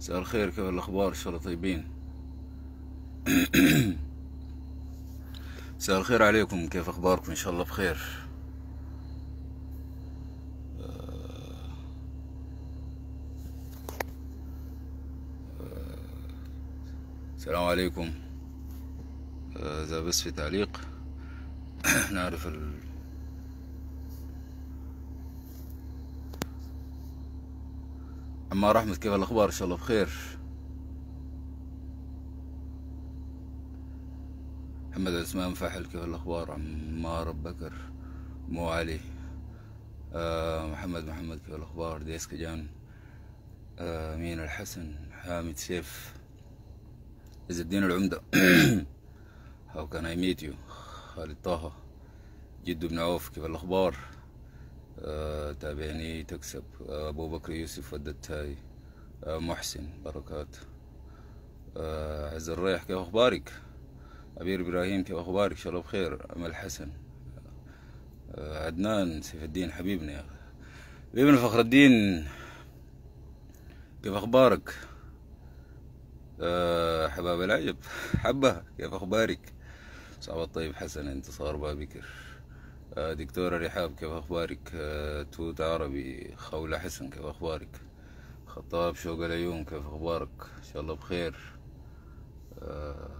مساء الخير كيف الاخبار ان شاء الله طيبين مساء الخير عليكم كيف اخباركم ان شاء الله بخير السلام عليكم اذا بس في تعليق نعرف عمار احمد كيف الاخبار ان شاء الله بخير محمد عثمان فحل كيف الاخبار عمار بكر مو علي آه محمد محمد كيف الاخبار ديسك جان آه مين الحسن حامد سيف عز الدين العمده هاو كان اي ميت يو خالد طه جد بن عوف كيف الاخبار تابعني تكسب أبو بكر يوسف الدتاي آه، محسن بركات آه، عز الريح كيف أخبارك أبير إبراهيم كيف أخبارك شلو بخير أمل حسن آه، عدنان سيف الدين حبيبنا يا أخي ابن فخر الدين كيف أخبارك حباب العجب حبة كيف أخبارك صعب الطيب حسن انتصار بابكر آه، دكتورة رحاب كيف أخبارك آه، توت عربي خولة حسن كيف أخبارك خطاب شوق العيون كيف أخبارك إن شاء الله بخير أه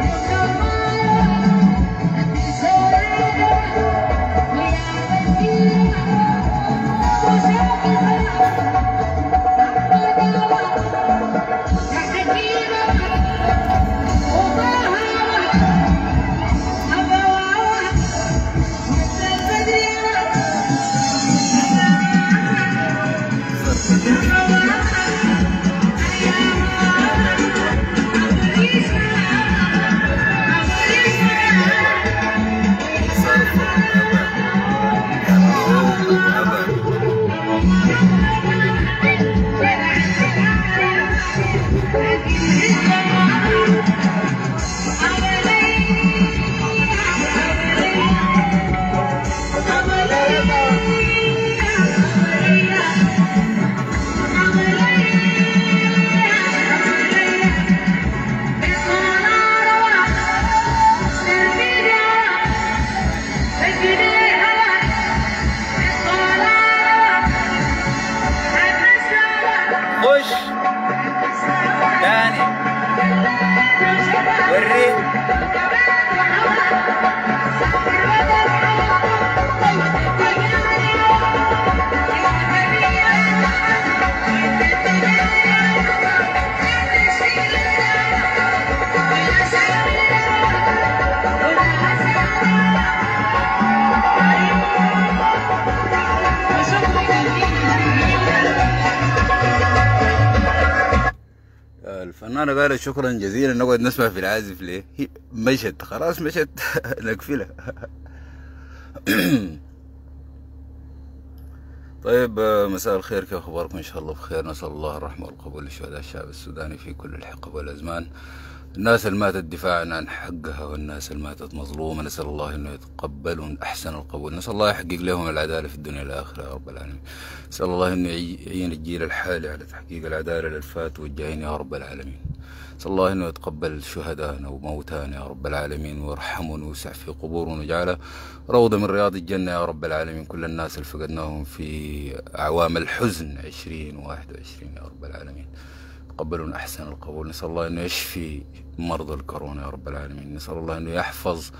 You قالوا شكرا جزيلا نقعد نسمع في العازف ليه مشت خلاص مشت نقفلها طيب مساء الخير كيف اخباركم ان شاء الله بخير نسال الله الرحمه والقبول لشهداء الشعب السوداني في كل الحقب والازمان الناس اللي ماتت دفاعا عن حقها والناس اللي ماتت مظلومة نسأل الله أنه يتقبل أحسن القبول نسأل الله يحقق لهم العدالة في الدنيا والآخرة يا رب العالمين نسأل الله أنه يعين الجيل الحالي على تحقيق العدالة للفات والجايين يا رب العالمين نسأل الله أنه يتقبل شهدائنا وموتانا يا رب العالمين ويرحمهم ويوسع في قبورهم ويجعله روضة من رياض الجنة يا رب العالمين كل الناس اللي فقدناهم في أعوام الحزن عشرين وعشرين يا رب العالمين يتقبلون أحسن القبول نسأل الله أنه يشفي مرضى الكورونا يا رب العالمين نسأل الله أنه يحفظ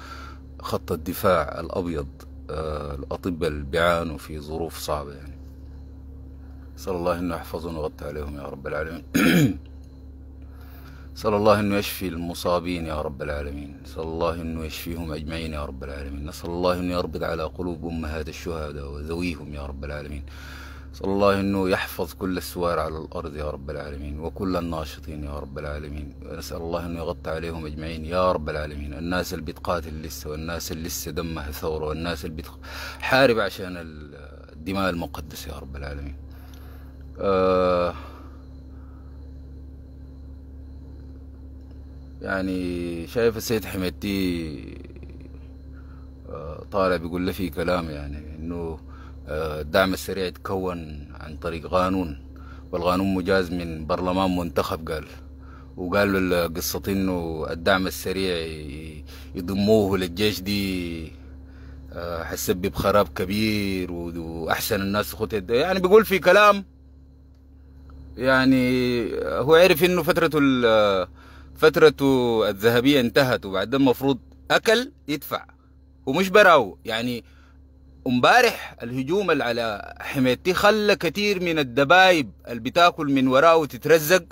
خط الدفاع الأبيض آه، الأطباء اللي بيعانوا في ظروف صعبة يعني نسأل الله أنه يحفظهم ويغطي عليهم يا رب العالمين نسأل الله أنه يشفي المصابين يا رب العالمين نسأل الله أنه يشفيهم أجمعين يا رب العالمين نسأل الله أنه يربط على قلوب أمهات الشهداء وذويهم يا رب العالمين صلى الله أنه يحفظ كل السوار على الأرض يا رب العالمين وكل الناشطين يا رب العالمين نسأل الله أنه يغطي عليهم أجمعين يا رب العالمين الناس اللي بتقاتل لسه والناس اللي لسه دمها ثورة والناس اللي بتحارب عشان الدماء المقدسة يا رب العالمين آه يعني شايف السيد حميدتي آه، طالع بيقول له في كلام يعني انه الدعم السريع يتكون عن طريق قانون والقانون مجاز من برلمان منتخب قال وقالوا قصة انه الدعم السريع يضموه للجيش دي آه، حسبب خراب كبير واحسن الناس خطت يعني بيقول في كلام يعني هو عرف انه فترته فترته الذهبيه انتهت وبعدين المفروض اكل يدفع ومش براو يعني امبارح الهجوم على حميتي خلى كثير من الدبايب اللي بتاكل من وراه وتترزق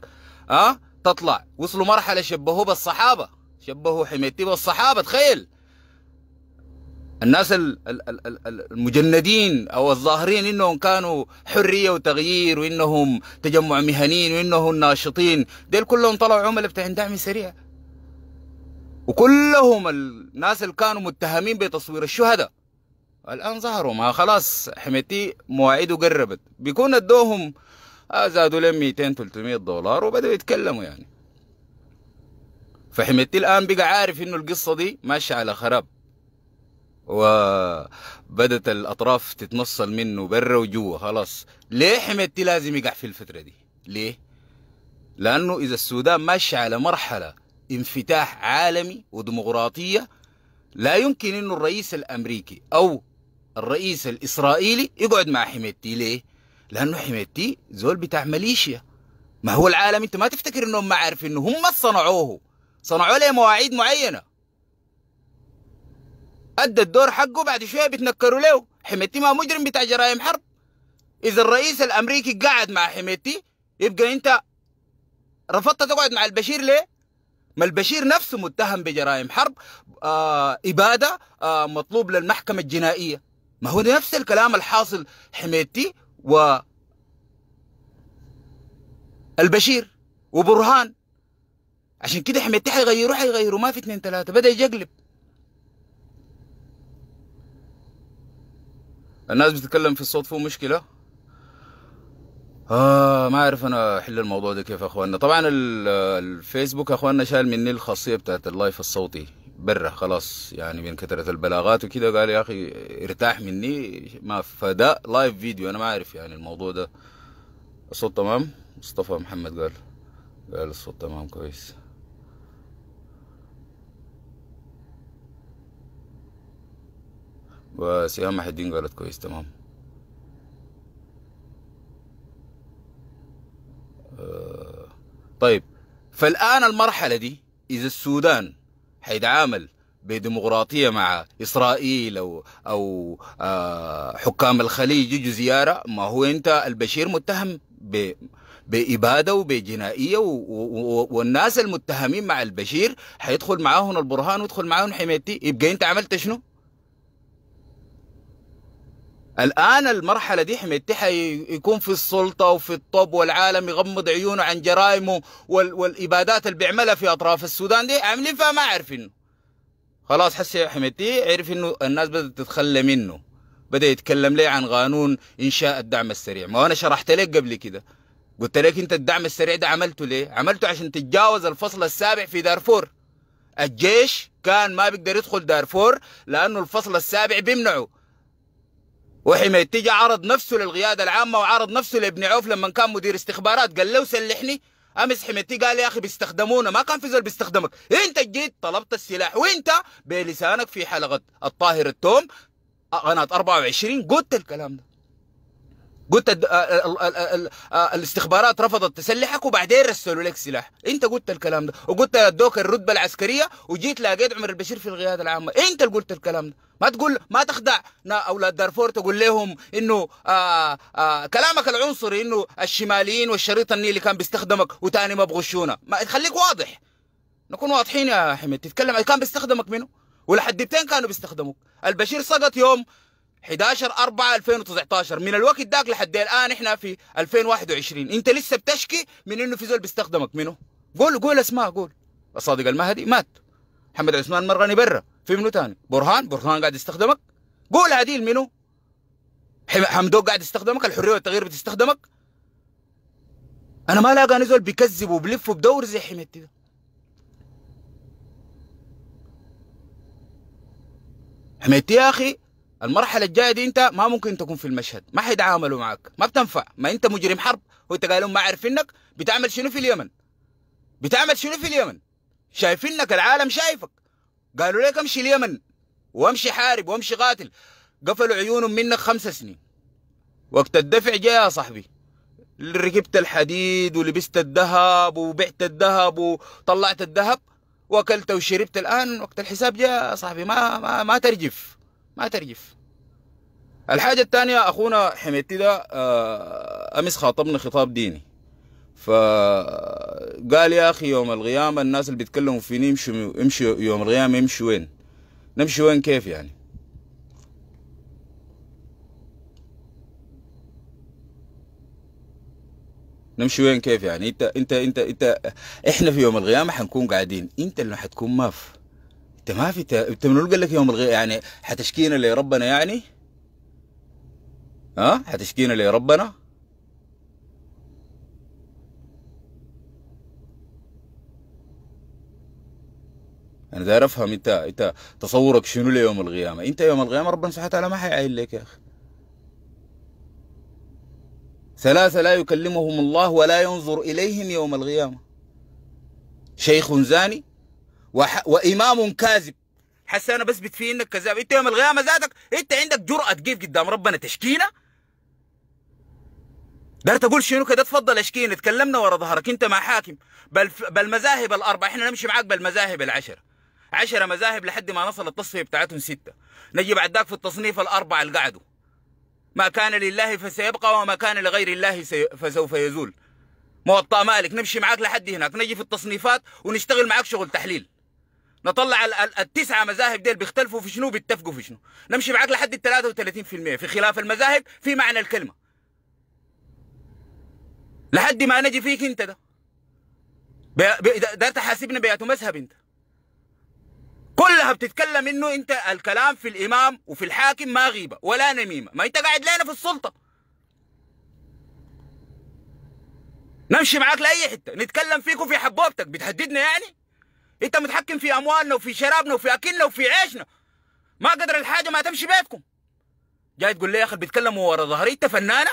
اه تطلع وصلوا مرحله شبهوه بالصحابه شبهوا حميتي بالصحابه تخيل الناس المجندين او الظاهرين انهم كانوا حريه وتغيير وانهم تجمع مهنيين وانهم ناشطين ديل كلهم طلعوا عملاء بتاعين دعم سريع وكلهم الناس اللي كانوا متهمين بتصوير الشهداء الآن ظهروا ما خلاص حميتي مواعيده قربت بيكون ادوهم زادوا لهم 200 300 دولار وبدأوا يتكلموا يعني فحميتي الآن بقى عارف إنه القصة دي ماشية على خراب وبدت الأطراف تتنصل منه برا وجوا خلاص ليه حميتي لازم يقع في الفترة دي ليه؟ لأنه إذا السودان ماشية على مرحلة انفتاح عالمي وديمقراطية لا يمكن انه الرئيس الامريكي او الرئيس الإسرائيلي يقعد مع حميدتي ليه؟ لأنه حميدتي زول بتاع ماليشيا ما هو العالم أنت ما تفتكر أنهم ما عارفين أنه هم صنعوه صنعوا له مواعيد معينة أدى الدور حقه بعد شوية بتنكروا له حميدتي ما مجرم بتاع جرائم حرب إذا الرئيس الأمريكي قعد مع حميدتي يبقى أنت رفضت تقعد مع البشير ليه؟ ما البشير نفسه متهم بجرائم حرب آه إبادة آه مطلوب للمحكمة الجنائية ما هو نفس الكلام الحاصل حميدتي و البشير وبرهان عشان كده حميدتي حيغيروا حيغيروا ما في اثنين ثلاثة بدأ يجلب الناس بتتكلم في الصوت فيه مشكلة آه ما اعرف انا احل الموضوع ده كيف يا اخواننا طبعا الفيسبوك اخواننا شال مني الخاصية بتاعت اللايف الصوتي برا خلاص يعني من كثرة البلاغات وكده قال يا أخي ارتاح مني ما فدا لايف فيديو أنا ما أعرف يعني الموضوع ده الصوت تمام مصطفى محمد قال قال الصوت تمام كويس وسهام حدين قالت كويس تمام آه، طيب فالآن المرحلة دي إذا السودان حيتعامل بديمقراطية مع إسرائيل أو, أو آه حكام الخليج يجوا زيارة ما هو أنت البشير متهم ب بإبادة وبجنائية و... و... والناس المتهمين مع البشير حيدخل معاهم البرهان ويدخل معاهم حميتي يبقى أنت عملت شنو؟ الآن المرحلة دي حميد تحي يكون في السلطة وفي الطب والعالم يغمض عيونه عن جرائمه وال والإبادات اللي بيعملها في أطراف السودان دي عاملين فيها ما عارفينه خلاص حسي حميدتي عرف إنه الناس بدأت تتخلى منه بدأ يتكلم لي عن قانون إنشاء الدعم السريع ما أنا شرحت لك قبل كده قلت لك أنت الدعم السريع ده عملته ليه عملته عشان تتجاوز الفصل السابع في دارفور الجيش كان ما بيقدر يدخل دارفور لأنه الفصل السابع بيمنعه وحميد تيجي عرض نفسه للقياده العامه وعرض نفسه لابن عوف لما كان مدير استخبارات قال له سلحني امس حميدتي قال يا اخي بيستخدمونا ما كان في زول بيستخدمك انت جيت طلبت السلاح وانت بلسانك في حلقه الطاهر التوم قناه 24 قلت الكلام ده قلت آه، الاستخبارات رفضت تسلحك وبعدين رسلوا لك سلاح انت قلت الكلام ده وقلت ادوك الرتبه العسكريه وجيت لقيت عمر البشير في القياده العامه انت اللي قلت الكلام ده ما تقول ما تخدع اولاد دارفور تقول لهم انه آآ آه، آآ آه، كلامك العنصري انه الشماليين والشريط النيلي كان بيستخدمك وتاني ما بغشونا ما خليك واضح نكون واضحين يا حميد تتكلم كان بيستخدمك منه ولحدتين كانوا بيستخدموك البشير سقط يوم 11 4 2019 من الوقت داك لحد الان احنا في 2021 انت لسه بتشكي من انه في زول بيستخدمك منه قول قول اسماء قول الصادق المهدي مات محمد عثمان مرغني برا في منو تاني برهان برهان قاعد يستخدمك قول عديل منو حمدوك قاعد يستخدمك الحريه والتغيير بتستخدمك انا ما لاقى نزول بيكذب وبلف وبدور زي حميدتي ده يا اخي المرحلة الجاية دي انت ما ممكن تكون في المشهد، ما حيتعاملوا معك، ما بتنفع، ما انت مجرم حرب وانت لهم ما عارفينك بتعمل شنو في اليمن؟ بتعمل شنو في اليمن؟ شايفينك العالم شايفك، قالوا لك امشي اليمن وامشي حارب وامشي قاتل قفلوا عيونهم منك خمس سنين وقت الدفع جاء يا صاحبي ركبت الحديد ولبست الذهب وبعت الذهب وطلعت الذهب واكلت وشربت الان وقت الحساب جاء يا صاحبي ما ما, ما ترجف ما ترجف الحاجه الثانيه اخونا حميتي ده آه، امس خاطبنا خطاب ديني فقال يا اخي يوم القيامه الناس اللي بيتكلموا فيني يمشوا يمشوا يوم القيامه يمشوا وين؟ نمشي وين كيف يعني؟ نمشي وين كيف يعني انت انت انت انت احنا في يوم القيامه حنكون قاعدين انت اللي حتكون ما في انت ما في انت من قال لك يوم القيامه يعني حتشكينا لربنا يعني ها حتشكينا لربنا انا داير افهم انت انت تصورك شنو ليوم القيامه انت يوم القيامه ربنا سبحانه وتعالى ما حيعين لك يا اخي ثلاثه لا يكلمهم الله ولا ينظر اليهم يوم القيامه شيخ زاني وح... وامام كاذب حس انا بثبت فيه انك كذاب انت يوم القيامه ذاتك انت عندك جرأه تقيف قدام ربنا تشكينا دارت اقول شنو كده تفضل اشكينا تكلمنا ورا ظهرك انت مع حاكم بل بالمذاهب الاربعه احنا نمشي معاك بالمذاهب العشره 10 مذاهب لحد ما نصل التصفيه بتاعتهم سته نجي بعد ذاك في التصنيف الاربعه القعدوا ما كان لله فسيبقى وما كان لغير الله فسوف يزول موطا مالك نمشي معاك لحد هناك نجي في التصنيفات ونشتغل معاك شغل تحليل نطلع التسعة مذاهب ديل بيختلفوا في شنو بيتفقوا في شنو نمشي معاك لحد ال 33% في خلاف المذاهب في معنى الكلمة لحد ما نجي فيك انت ده دارت تحاسبنا بياتو مذهب انت كلها بتتكلم انه انت الكلام في الامام وفي الحاكم ما غيبه ولا نميمه ما انت قاعد لينا في السلطه نمشي معاك لاي حته نتكلم فيك وفي حبوبتك بتهددنا يعني انت متحكم في اموالنا وفي شرابنا وفي اكلنا وفي عيشنا ما قدر الحاجه ما تمشي بيتكم جاي تقول لي يا اخي بيتكلموا ورا ظهري انت فنانه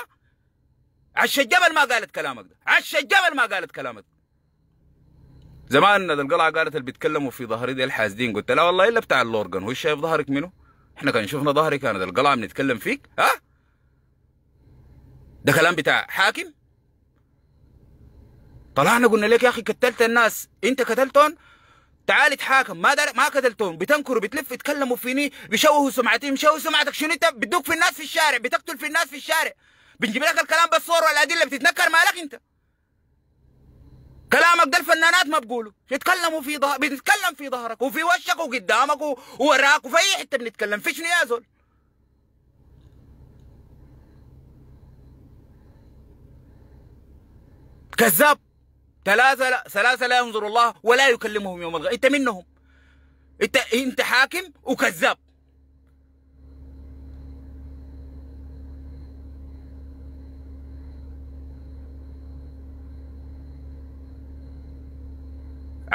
عش الجبل ما قالت كلامك ده عش الجبل ما قالت كلامك زمان القلعه قالت اللي بيتكلموا في ظهري دي الحاسدين قلت لا والله الا بتاع الاورجن هو شايف ظهرك منه احنا كان شفنا ظهري كانت القلعه بنتكلم فيك ها ده كلام بتاع حاكم طلعنا قلنا لك يا اخي قتلت الناس انت قتلتهم تعال اتحاكم ما دار... ما قتلتهم بتنكروا بتلف يتكلموا فيني بيشوهوا سمعتي بيشوهوا سمعتك شنو انت بتدق في الناس في الشارع بتقتل في الناس في الشارع بنجيب لك الكلام بالصور والادله بتتنكر مالك انت كلامك ده الفنانات ما بقوله يتكلموا في ظهر بنتكلم في ظهرك وفي وشك وقدامك ووراك وفي اي حته بنتكلم في شنو يا زول كذاب ثلاثة سلاسل لا ينظر الله ولا يكلمهم يوم الغد انت منهم انت انت حاكم وكذاب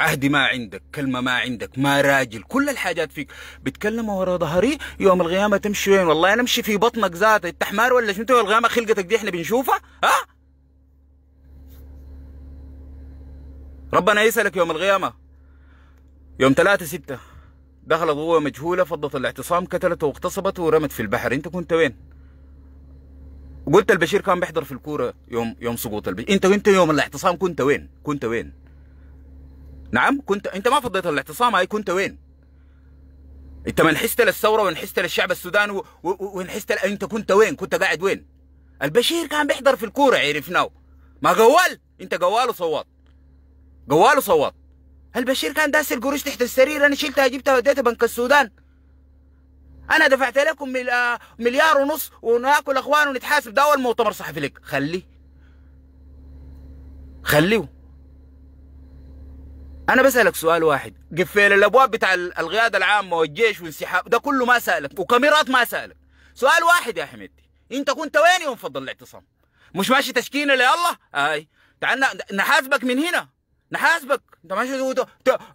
عهدي ما عندك كلمة ما عندك ما راجل كل الحاجات فيك بتكلم ورا ظهري يوم القيامة تمشي وين والله أنا أمشي في بطنك ذاته أنت حمار ولا شنو القيامة خلقتك دي إحنا بنشوفها ها ربنا يسألك يوم القيامة يوم ثلاثة ستة دخلت قوة مجهولة فضت الاعتصام قتلته واغتصبته ورمت في البحر انت كنت وين قلت البشير كان بيحضر في الكورة يوم يوم سقوط البشير انت انت يوم الاعتصام كنت وين كنت وين نعم كنت انت ما فضيت الاعتصام هاي كنت وين انت ما انحست للثوره وانحست للشعب السوداني و... وانحست انت كنت وين كنت قاعد وين البشير كان بيحضر في الكوره عرفناه ما قوال انت قوال وصوت قوال وصوت البشير كان داس القروش تحت السرير انا شلتها جبتها وديتها بنك السودان انا دفعت لكم آه، مليار ونص وناكل اخوان ونتحاسب ده اول مؤتمر صحفي لك خلي خليه انا بسالك سؤال واحد قفيل الابواب بتاع القياده العامه والجيش والانسحاب ده كله ما سالك وكاميرات ما سالك سؤال واحد يا حميد انت كنت وين يوم فضل الاعتصام مش ماشي تشكينا لي الله اي تعال نحاسبك من هنا نحاسبك انت ماشي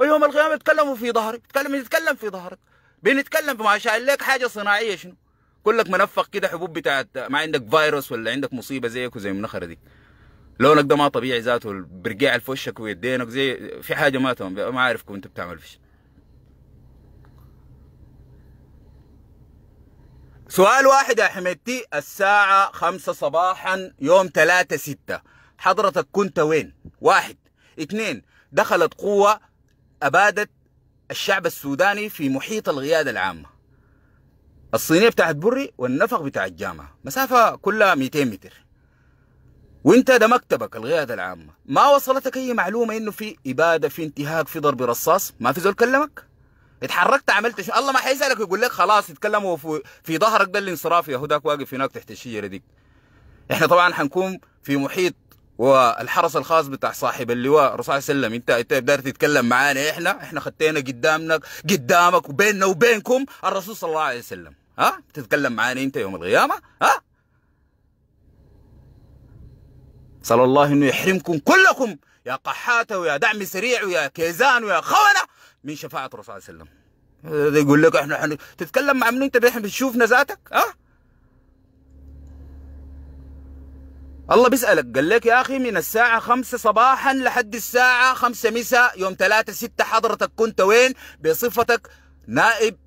يوم القيامه يتكلموا في ظهرك تتكلم يتكلم في ظهرك بنتكلم ما شاء لك حاجه صناعيه شنو كلك منفق كده حبوب بتاعت ما عندك فيروس ولا عندك مصيبه زيك وزي المنخره دي لونك ده ما طبيعي ذاته برقاع في وشك ويدينك زي في حاجه ما تمام ما عارف كنت بتعمل فيش سؤال واحد يا حميدتي الساعة خمسة صباحا يوم ثلاثة ستة حضرتك كنت وين؟ واحد اثنين دخلت قوة أبادت الشعب السوداني في محيط القيادة العامة الصينية بتاعت بري والنفق بتاع الجامعة مسافة كلها 200 متر وانت ده مكتبك القيادة العامة ما وصلتك اي معلومة انه في ابادة في انتهاك في ضرب رصاص ما في زول كلمك اتحركت عملت شو الله ما حيسألك يقول لك خلاص اتكلموا في, ظهرك ده الانصراف يا هداك واقف هناك تحت الشجرة دي احنا طبعا حنكون في محيط والحرس الخاص بتاع صاحب اللواء الرسول صلى الله عليه وسلم انت انت داير تتكلم معانا احنا احنا خدتنا قدامنا قدامك وبيننا وبينكم الرسول صلى الله عليه وسلم ها تتكلم معانا انت يوم القيامه ها صلى الله انه يحرمكم كلكم يا قحاته ويا دعم سريع ويا كيزان ويا خونه من شفاعه الرسول صلى الله عليه وسلم يقول لك احنا حن... تتكلم مع من انت احنا بتشوف نزاتك؟ ها أه؟ الله بيسألك قال لك يا أخي من الساعة 5 صباحا لحد الساعة 5 مساء يوم 3 6 حضرتك كنت وين بصفتك نائب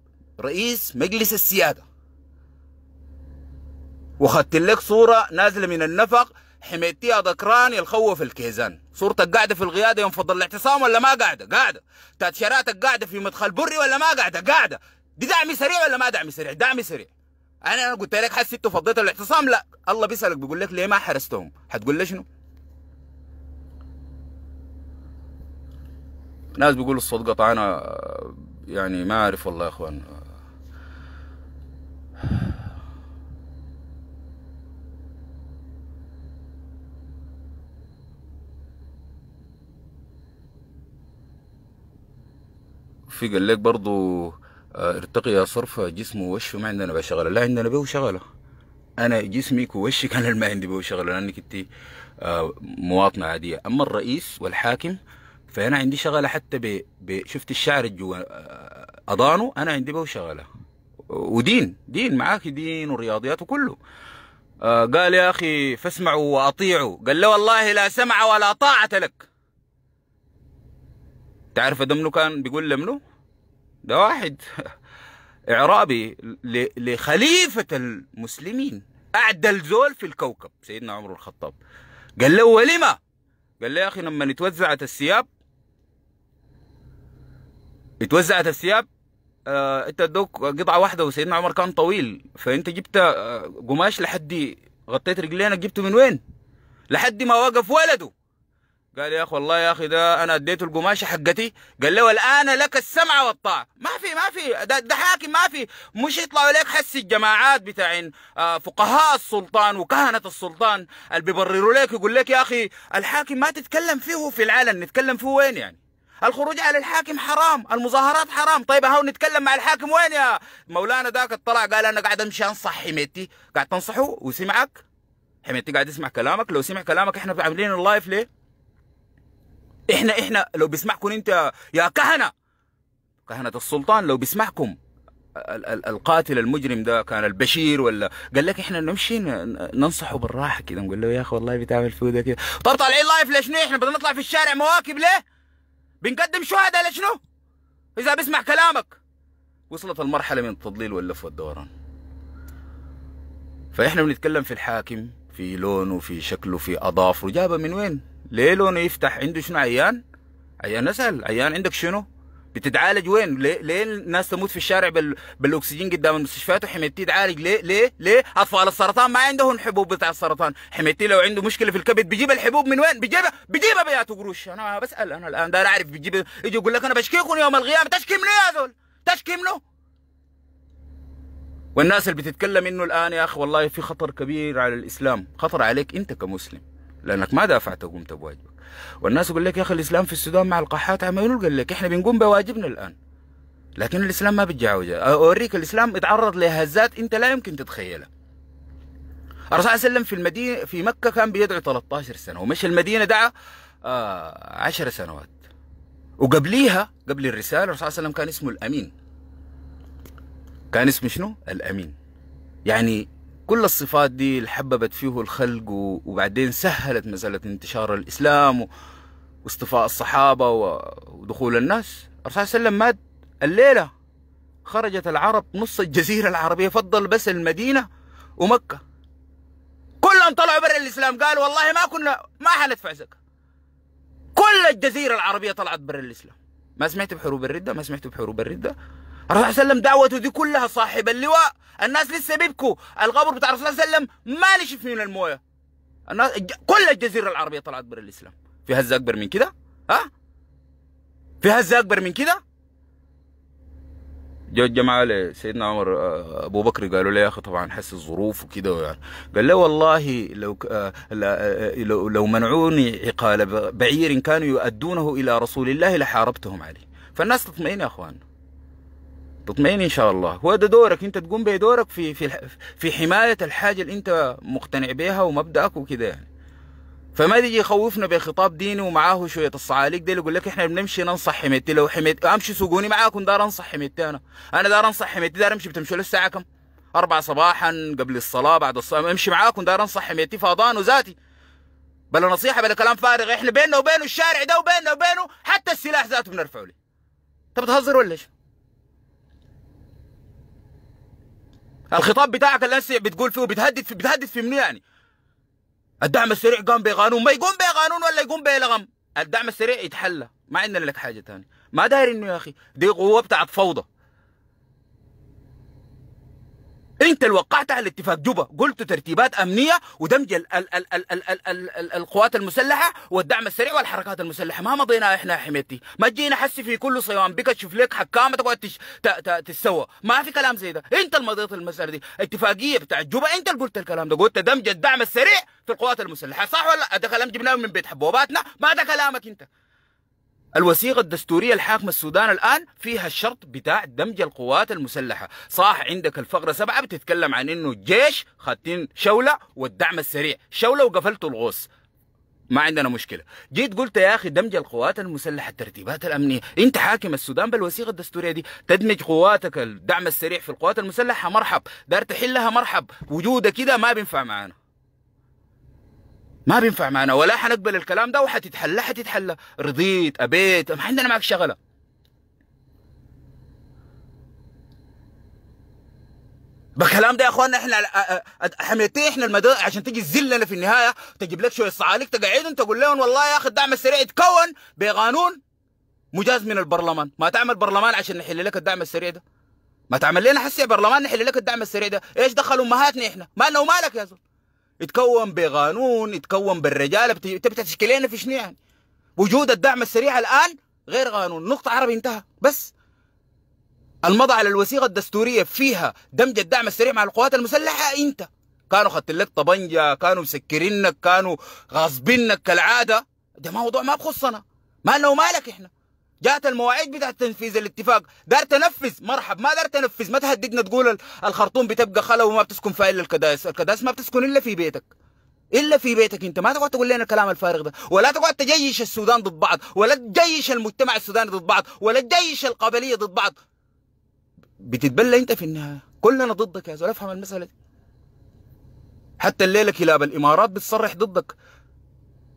رئيس مجلس السيادة وخدت لك صورة نازلة من النفق حميتيها ذكراني الخوف الكيزان صورتك قاعده في القياده يوم فضل الاعتصام ولا ما قاعده قاعده تاتشيراتك قاعده في مدخل بري ولا ما قاعده قاعده دي دعمي سريع ولا ما دعم سريع دعم سريع انا قلت لك حسيت فضيت الاعتصام لا الله بيسالك بيقول لك ليه ما حرستهم حتقول لي شنو ناس بيقولوا الصوت قطعنا آه، يعني ما اعرف والله يا اخوان في قال لك برضو آه، ارتقي يا صرف جسمه ووشه ما عندنا به شغله لا عندنا به شغله انا جسمي ووشك انا ما عندي به شغله لانك انت آه، مواطنه عاديه اما الرئيس والحاكم فانا عندي شغله حتى ب... ب... شفت الشعر الجوا آه، اضانه انا عندي به شغله ودين دين معاك دين ورياضيات وكله قال يا اخي فاسمعوا واطيعوا قال له والله لا سمع ولا طاعه لك تعرف ده منو كان بيقول لمنو ده واحد اعرابي لخليفه المسلمين اعدل زول في الكوكب سيدنا عمر الخطاب قال له ولما قال له يا اخي لما اتوزعت الثياب اتوزعت الثياب آه انت ادوك قطعه واحده وسيدنا عمر كان طويل فانت جبت آه، قماش لحد غطيت رجلينك جبته من وين؟ لحد ما وقف ولده قال يا اخي والله يا اخي ده انا اديته القماشه حقتي قال له الان لك السمع والطاعه ما في ما في ده, ده حاكم ما في مش يطلعوا لك حس الجماعات بتاعين آه، فقهاء السلطان وكهنه السلطان اللي بيبرروا لك يقول لك يا اخي الحاكم ما تتكلم فيه في العلن نتكلم فيه وين يعني الخروج على الحاكم حرام المظاهرات حرام طيب هاو نتكلم مع الحاكم وين يا مولانا ذاك اطلع قال انا قاعد امشي انصح حميتي قاعد تنصحه وسمعك حميتي قاعد يسمع كلامك لو سمع كلامك احنا عاملين اللايف ليه احنا احنا لو بيسمعكم انت يا كهنه كهنه السلطان لو بيسمعكم القاتل المجرم ده كان البشير ولا قال لك احنا نمشي ننصحه بالراحه كده نقول له يا اخي والله بتعمل فودة كده طب طالعين لايف ليش احنا بدنا نطلع في الشارع مواكب ليه؟ بنقدم شهداء لشنو؟ اذا بسمع كلامك وصلت المرحله من التضليل واللف والدوران فاحنا بنتكلم في الحاكم في لونه في شكله في اظافره جابه من وين؟ ليه لونه يفتح عنده شنو عيان عيان اسال عيان عندك شنو بتتعالج وين ليه ليه الناس تموت في الشارع بال... بالاكسجين قدام المستشفيات وحميتي تعالج ليه ليه ليه اطفال السرطان ما عندهم حبوب بتاع السرطان حميتي لو عنده مشكله في الكبد بيجيب الحبوب من وين بيجيبها بيجيبها بياتو قروش انا بسال انا الان داير اعرف بيجيب يجي يقول لك انا بشكيكم يوم القيامه تشكي منو يا ذول تشكي منو والناس اللي بتتكلم انه الان يا اخي والله في خطر كبير على الاسلام خطر عليك انت كمسلم لانك ما دافعت وقمت بواجبك والناس يقول لك يا اخي الاسلام في السودان مع القحات عملوا قال لك احنا بنقوم بواجبنا الان لكن الاسلام ما بيتجاوزها اوريك الاسلام اتعرض لهزات انت لا يمكن تتخيلها الرسول عليه وسلم في المدينه في مكه كان بيدعو 13 سنه ومشى المدينه دعا 10 آه، سنوات وقبليها قبل الرساله الرسول صلى الله عليه وسلم كان اسمه الامين كان اسمه شنو؟ الامين يعني كل الصفات دي اللي حببت فيه الخلق وبعدين سهلت مسألة انتشار الإسلام واصطفاء الصحابة ودخول الناس الرسول صلى الله عليه وسلم مات الليلة خرجت العرب نص الجزيرة العربية فضل بس المدينة ومكة كلهم طلعوا برا الإسلام قالوا والله ما كنا ما حندفع زكاة كل الجزيرة العربية طلعت برا الإسلام ما سمعت بحروب الردة ما سمعت بحروب الردة الرسول صلى الله عليه وسلم دعوته دي كلها صاحب اللواء الناس لسه بيبكوا القبر بتاع الرسول صلى الله عليه وسلم ما نشف منه المويه الناس كل الجزيره العربيه طلعت برا الاسلام في هزه اكبر من كده ها في هزه اكبر من كده جو الجماعه لسيدنا عمر آه، ابو بكر قالوا له يا اخي طبعا حس الظروف وكده يعني قال له والله لو آه، آه، لو, لو منعوني عقال بعير كانوا يؤدونه الى رسول الله لحاربتهم عليه فالناس تطمئن يا اخوان تطمئن ان شاء الله هو ده دورك انت تقوم به دورك في في في حمايه الحاجه اللي انت مقتنع بها ومبدأك وكده يعني فما تيجي يخوفنا بخطاب ديني ومعاه شويه الصعاليق دي يقول لك احنا بنمشي ننصح حميتي لو حميتي امشي سوقوني معاكم دار انصح حميتي انا انا دار انصح حميتي دار امشي بتمشوا للساعه كم؟ أربعة صباحا قبل الصلاة بعد الصلاة امشي معاكم دار انصح حميتي فاضان وذاتي بلا نصيحة بلا كلام فارغ احنا بيننا وبينه الشارع ده وبيننا وبينه حتى السلاح ذاته بنرفعه ليه انت بتهزر ولا شو؟ الخطاب بتاعك اللي بتقول فيه بتهدد في بتهدد في منو يعني الدعم السريع قام بقانون ما يقوم بقانون ولا يقوم بلغم الدعم السريع يتحلى ما عندنا لك حاجه ثانيه ما داير انه يا اخي دي قوه بتاعت فوضى انت اللي وقعت على اتفاق جوبا قلت ترتيبات امنيه ودمج ال ال ال ال ال ال ال ال القوات المسلحه والدعم السريع والحركات المسلحه ما مضينا احنا يا حميتي ما جينا حسي في كل صيام بك تشوف لك حكامه تقعد تتسوى ما في كلام زي ده انت اللي مضيت المساله دي اتفاقيه بتاع جوبا انت اللي قلت الكلام ده قلت دمج الدعم السريع في القوات المسلحه صح ولا ده كلام جبناه من بيت حبوباتنا ما ده كلامك انت الوثيقة الدستورية الحاكمة السودان الآن فيها الشرط بتاع دمج القوات المسلحة صح عندك الفقرة سبعة بتتكلم عن أنه الجيش خاتين شولة والدعم السريع شولة وقفلتوا الغوص ما عندنا مشكله جيت قلت يا اخي دمج القوات المسلحه الترتيبات الامنيه انت حاكم السودان بالوثيقه الدستوريه دي تدمج قواتك الدعم السريع في القوات المسلحه مرحب دار تحلها مرحب وجودك كده ما بينفع معانا ما بينفع معنا ولا حنقبل الكلام ده وحتتحلى حتتحلى رضيت ابيت ما عندنا معك شغله بالكلام ده يا اخواننا احنا حميتي احنا المدى عشان تجي تذلنا في النهايه تجيب لك شويه صعاليك تقعدهم تقول لهم والله يا اخي الدعم السريع يتكون بقانون مجاز من البرلمان ما تعمل برلمان عشان نحل لك الدعم السريع ده ما تعمل لنا حسي برلمان نحل لك الدعم السريع ده ايش دخل امهاتنا احنا مالنا ومالك يا زول يتكون بقانون يتكون بالرجاله بتبي لنا في شنو يعني وجود الدعم السريع الان غير قانون نقطه عربي انتهى بس المضى على الوثيقه الدستوريه فيها دمج الدعم السريع مع القوات المسلحه انت كانوا خدت لك طبنجه كانوا مسكرينك كانوا غاصبينك كالعاده ده موضوع ما بخصنا مالنا ومالك احنا جات المواعيد بتاعت تنفيذ الاتفاق دار تنفذ مرحب ما دار تنفذ ما تهددنا تقول الخرطوم بتبقى خلا وما بتسكن فيها الا الكداس الكداس ما بتسكن الا في بيتك الا في بيتك انت ما تقعد تقول لنا الكلام الفارغ ده ولا تقعد تجيش السودان ضد بعض ولا تجيش المجتمع السوداني ضد بعض ولا تجيش القبليه ضد بعض بتتبلى انت في النهايه كلنا ضدك يا زول افهم المساله دي حتى الليله كلاب الامارات بتصرح ضدك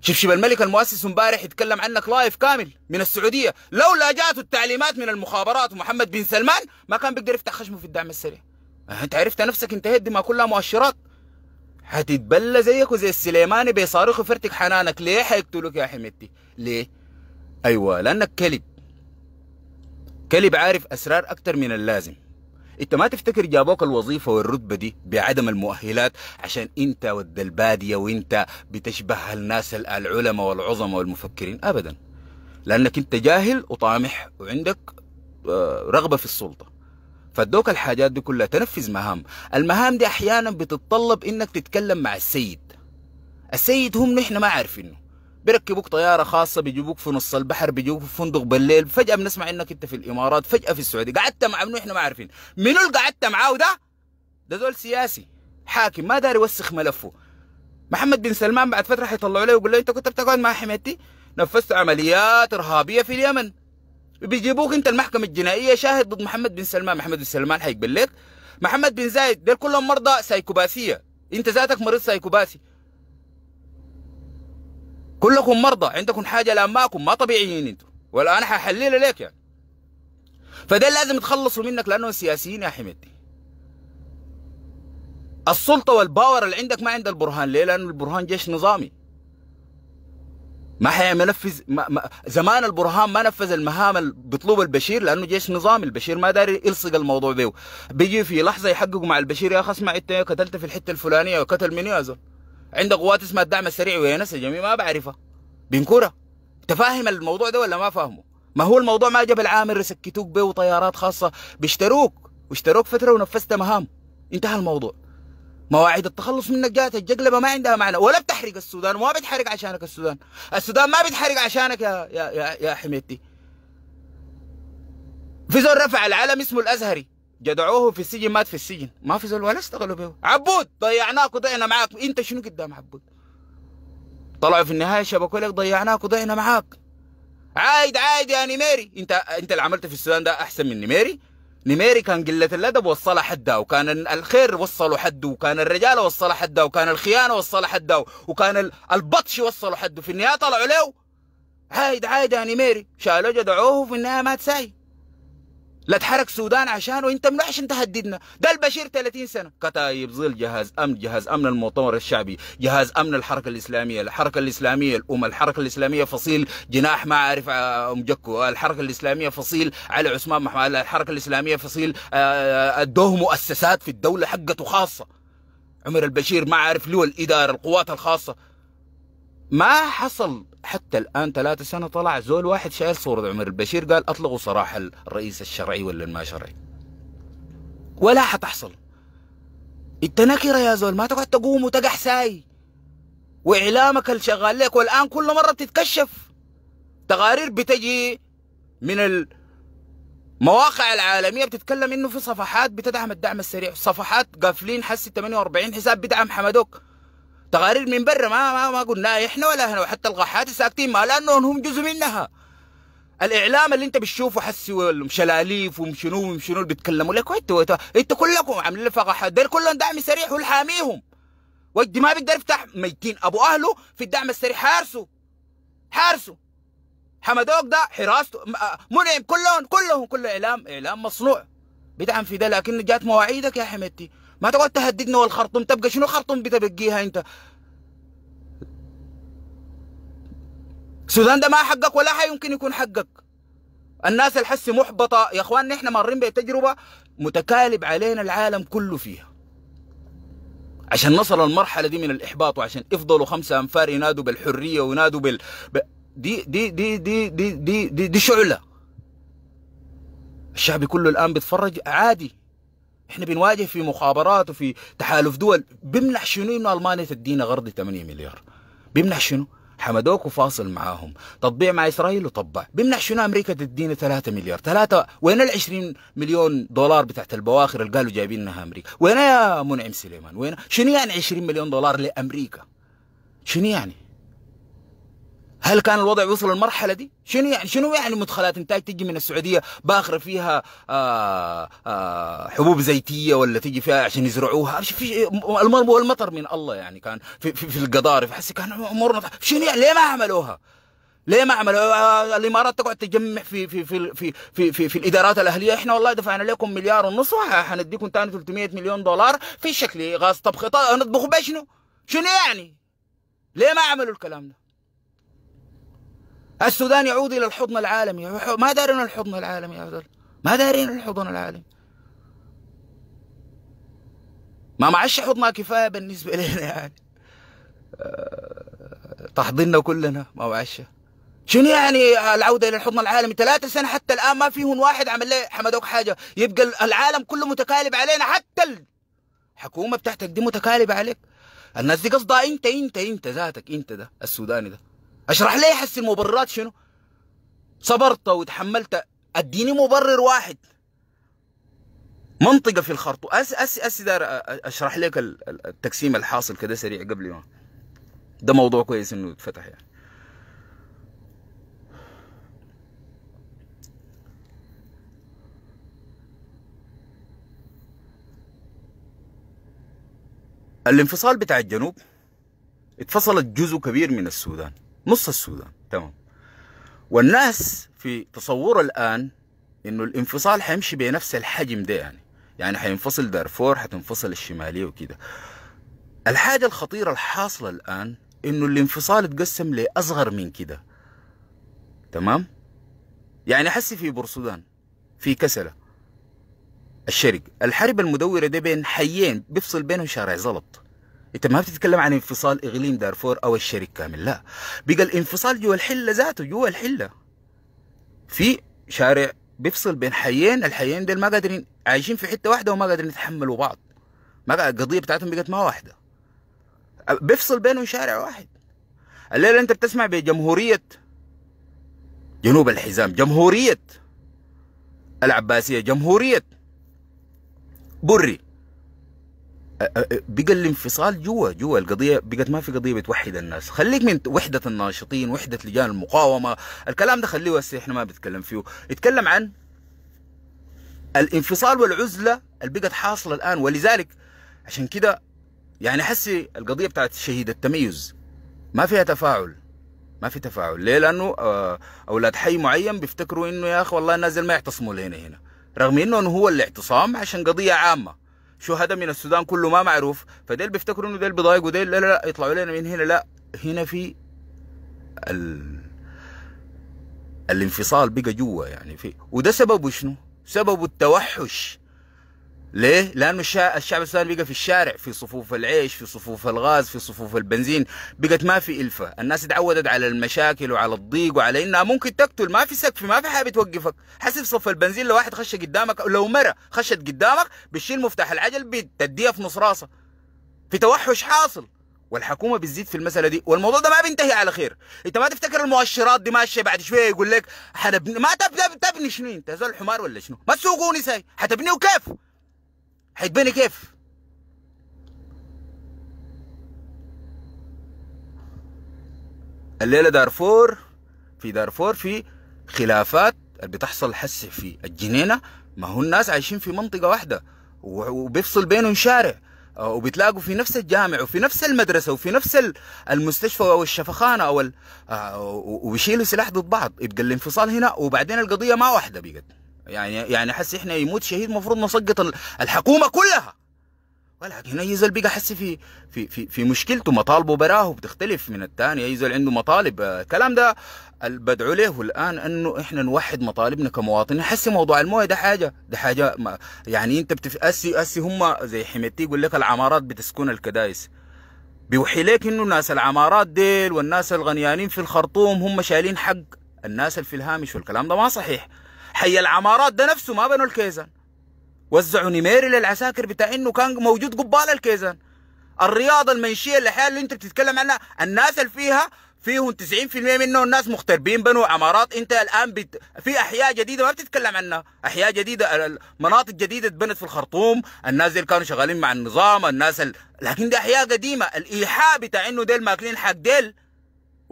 شبشب الملك المؤسس امبارح يتكلم عنك لايف كامل من السعوديه لولا جاته التعليمات من المخابرات ومحمد بن سلمان ما كان بيقدر يفتح خشمه في الدعم السريع أه، انت عرفت نفسك انتهيت دي ما كلها مؤشرات هتتبلى زيك وزي السليماني بيصارخ فرتك حنانك ليه حيقتلوك يا حميدتي ليه ايوه لانك كلب كلب عارف اسرار اكتر من اللازم انت ما تفتكر جابوك الوظيفه والرتبه دي بعدم المؤهلات عشان انت ود الباديه وانت بتشبه الناس العلماء والعظماء والمفكرين ابدا لانك انت جاهل وطامح وعندك آه، رغبه في السلطه فادوك الحاجات دي كلها تنفذ مهام المهام دي احيانا بتتطلب انك تتكلم مع السيد السيد هم نحن ما عارفينه بيركبوك طياره خاصه بيجيبوك في نص البحر بيجيبوك في فندق بالليل فجاه بنسمع انك انت في الامارات فجاه في السعوديه قعدت مع منو احنا ما عارفين منو اللي قعدت معاه ده ده زول سياسي حاكم ما داري يوسخ ملفه محمد بن سلمان بعد فتره حيطلعوا له يقول له انت كنت بتقعد مع حميتي نفذت عمليات ارهابيه في اليمن بيجيبوك انت المحكمه الجنائيه شاهد ضد محمد بن سلمان محمد بن سلمان حيقبل لك محمد بن زايد ده كلهم مرضى سايكوباسيه انت ذاتك مريض سايكوباسي كلكم مرضى عندكم حاجة لأماكم ما طبيعيين انتم والآن ححللها لك يعني فده لازم يتخلصوا منك لأنه سياسيين يا حميد السلطة والباور اللي عندك ما عند البرهان ليه؟ لأن البرهان جيش نظامي ما حينفذ ما ما زمان البرهان ما نفذ المهام اللي البشير لانه جيش نظامي البشير ما داري يلصق الموضوع بيه بيجي في لحظه يحققوا مع البشير يا اخي اسمع انت قتلت في الحته الفلانيه وقتل من يا زلمه عندك قوات اسمها الدعم السريع وهي ناس جميع ما بعرفها بنكوره انت فاهم الموضوع ده ولا ما فاهمه؟ ما هو الموضوع ما جاب العامل يسكتوك به وطيارات خاصه بيشتروك واشتروك فتره ونفذت مهام انتهى الموضوع مواعيد التخلص منك جات الجقلبه ما عندها معنى ولا بتحرق السودان وما بتحرق عشانك السودان السودان ما بتحرق عشانك يا يا يا, يا حميتي في زول رفع العلم اسمه الازهري جدعوه في السجن مات في السجن ما في زول ولا اشتغلوا به عبود ضيعناك وضيعنا معاك انت شنو قدام عبود طلعوا في النهايه شبكوا لك ضيعناك وضيعنا معاك عايد عايد يا نميري انت انت اللي عملته في السودان ده احسن من نميري نميري كان قلة الأدب وصلها حده وكان الخير وصلوا حده وكان الرجالة وصلوا حده وكان الخيانة وصلوا حده وكان البطش وصلوا حده في النهاية طلعوا له عايد عايد يا نميري شالوه جدعوه في النهاية مات ساي لا تحرك السودان عشانه انت ملاحش عشان تهددنا ده البشير 30 سنه كتايب ظل جهاز امن جهاز امن المؤتمر الشعبي جهاز امن الحركه الاسلاميه الحركه الاسلاميه الام الحركه الاسلاميه فصيل جناح ما عارف آه، ام جكو الحركه الاسلاميه فصيل علي عثمان محمد الحركه الاسلاميه فصيل ادوه آه، آه، مؤسسات في الدوله حقته خاصه عمر البشير ما عارف له الاداره القوات الخاصه ما حصل حتى الآن ثلاثة سنة طلع زول واحد شايل صورة عمر البشير قال أطلقوا صراحه الرئيس الشرعي ولا الما شرعي ولا حتحصل انت نكرة يا زول ما تقعد تقوم وتقح ساي وإعلامك اللي شغال لك والآن كل مرة بتتكشف تقارير بتجي من المواقع العالمية بتتكلم إنه في صفحات بتدعم الدعم السريع صفحات قافلين حسي 48 حساب بدعم حمدوك تقارير من برا ما ما, ما قلناها احنا ولا هنا وحتى الغاحات ساكتين ما لانهم هم جزء منها الاعلام اللي انت بتشوفه حسي ومشلاليف ومشنو ومشنو اللي بيتكلموا لك انت انت كلكم عاملين فقاحات دول كلهم دعم سريع والحاميهم وجدي ما بيقدر يفتح ميتين ابو اهله في الدعم السريع حارسه حارسه حمدوك ده حراسته آه، منعم كلهم كلهم كل اعلام اعلام مصنوع بدعم في ده لكن جات مواعيدك يا حميدتي ما تقعد تهددنا والخرطوم تبقى شنو خرطوم بتبقيها انت السودان ده ما حقك ولا حيمكن يكون حقك الناس الحس محبطه يا اخوان نحن مارين بتجربه متكالب علينا العالم كله فيها عشان نصل المرحله دي من الاحباط وعشان يفضلوا خمسه انفار ينادوا بالحريه وينادوا بال دي دي دي دي دي دي, دي, دي شعله الشعب كله الان بيتفرج عادي احنا بنواجه في مخابرات وفي تحالف دول بيمنع شنو انه المانيا تدينا غرض 8 مليار بيمنع شنو حمدوك وفاصل معاهم تطبيع مع اسرائيل وطبع بيمنع شنو امريكا تدينا 3 مليار 3 وين ال 20 مليون دولار بتاعت البواخر اللي قالوا جايبينها امريكا وين يا منعم سليمان وين شنو يعني 20 مليون دولار لامريكا شنو يعني هل كان الوضع وصل للمرحله دي؟ شنو يعني شنو يعني مدخلات انتاج تجي من السعوديه باخره فيها آآ آه، آآ آه، حبوب زيتيه ولا تجي فيها عشان يزرعوها في والمطر من الله يعني كان في, في, في القضارف حسي كان امورنا شنو يعني ليه ما عملوها؟ ليه ما عملوا آه، الامارات تقعد تجمع في في في في في, في, في الادارات الاهليه احنا والله دفعنا لكم مليار ونص حنديكم ثاني 300 مليون دولار في شكل غاز طبخ نطبخ بشنو؟ شنو يعني؟ ليه ما عملوا الكلام ده؟ السودان يعود إلى الحضن العالمي ما دارين الحضن العالمي يا هذول ما دارين الحضن العالمي ما معش حضنها كفاية بالنسبة لنا يعني آه، تحضننا كلنا ما معش شنو يعني العوده الى الحضن العالمي؟ ثلاثة سنه حتى الان ما فيهم واحد عمل لي حمدوك حاجه، يبقى العالم كله متكالب علينا حتى الحكومه بتاعتك دي متكالبه عليك. الناس دي قصدها انت انت انت ذاتك انت ده السوداني ده. اشرح لي حس المبررات شنو صبرت وتحملت اديني مبرر واحد منطقة في الخرطو أس أس أس دار أشرح لك التقسيم الحاصل كده سريع قبل ما ده موضوع كويس إنه يتفتح يعني الانفصال بتاع الجنوب اتفصلت جزء كبير من السودان نص السودان تمام والناس في تصور الآن إنه الانفصال حيمشي بنفس الحجم ده يعني يعني حينفصل دارفور حتنفصل الشمالية وكده الحاجة الخطيرة الحاصلة الآن إنه الانفصال اتقسم لأصغر من كده تمام يعني حسي في بورسودان في كسلة الشرق الحرب المدورة دي بين حيين بيفصل بينهم شارع زلط انت ما بتتكلم عن انفصال اقليم دارفور او الشريك كامل لا بقى الانفصال جوا الحله ذاته جوا الحله في شارع بيفصل بين حيين الحيين دول ما قادرين عايشين في حته واحده وما قادرين يتحملوا بعض ما القضيه بتاعتهم بقت ما واحده بيفصل بينهم شارع واحد الليله انت بتسمع بجمهوريه جنوب الحزام جمهوريه العباسيه جمهوريه بري بقى الانفصال جوا جوا القضيه بقت ما في قضيه بتوحد الناس خليك من وحده الناشطين وحده لجان المقاومه الكلام ده خليه هسه احنا ما بنتكلم فيه اتكلم عن الانفصال والعزله اللي بقت حاصله الان ولذلك عشان كده يعني حسي القضيه بتاعت الشهيد التميز ما فيها تفاعل ما في تفاعل ليه لانه آه، اولاد حي معين بيفتكروا انه يا اخي والله الناس ما يعتصموا لهنا هنا رغم انه هو الاعتصام عشان قضيه عامه شهداء من السودان كله ما معروف فديل بيفتكروا انه ديل بيضايقوا ديل لا لا لا يطلعوا لنا من هنا لا هنا في ال... الانفصال بقى جوا يعني في وده سببه شنو؟ سببه التوحش ليه؟ لأنه الشعب السوداني بقى في الشارع في صفوف العيش في صفوف الغاز في صفوف البنزين بقت ما في إلفة الناس اتعودت على المشاكل وعلى الضيق وعلى إنها ممكن تقتل ما في سقف ما في حاجة بتوقفك، حسب صف البنزين لو واحد خش قدامك لو مرة خشت قدامك بتشيل مفتاح العجل بتديها في نص راسه. في توحش حاصل والحكومه بتزيد في المساله دي والموضوع ده ما بينتهي على خير انت ما تفتكر المؤشرات دي ماشيه بعد شويه يقول لك حنبني ما تبني شنو انت زول حمار ولا شنو ما تسوقوني ساي حتبنيه كيف هيتبني كيف الليله دارفور في دارفور في خلافات اللي بتحصل حسه في الجنينه ما هو الناس عايشين في منطقه واحده وبيفصل بينهم شارع آه، وبتلاقوا في نفس الجامع وفي نفس المدرسة وفي نفس المستشفى أو الشفخانة أو آه، وبيشيلوا سلاح ضد بعض يبقى الانفصال هنا وبعدين القضية ما واحدة بقت يعني يعني حس احنا يموت شهيد المفروض نسقط الحكومه كلها ولكن اي زول بقى حس في في في, في مشكلته مطالبه براه بتختلف من الثاني اي زول عنده مطالب آه، الكلام ده بدعو له الان انه احنا نوحد مطالبنا كمواطنين حسي موضوع المويه ده حاجه ده حاجه ما يعني انت بتفاسي اسي هم زي حميتي يقول لك العمارات بتسكن الكدايس بيوحي لك انه ناس العمارات ديل والناس الغنيانين في الخرطوم هم شايلين حق الناس اللي في الهامش والكلام ده ما صحيح حي العمارات ده نفسه ما بنوا الكيزان وزعوا نميري للعساكر بتاع انه كان موجود قبال الكيزان الرياض المنشيه الاحياء اللي انت بتتكلم عنها الناس اللي فيها فيهم 90% منهم ناس مغتربين بنوا عمارات انت الان بت... في احياء جديده ما بتتكلم عنها، احياء جديده مناطق جديده اتبنت في الخرطوم، الناس اللي كانوا شغالين مع النظام، الناس ال... لكن دي احياء قديمه، الايحاء بتاع انه ديل ماكلين حق ديل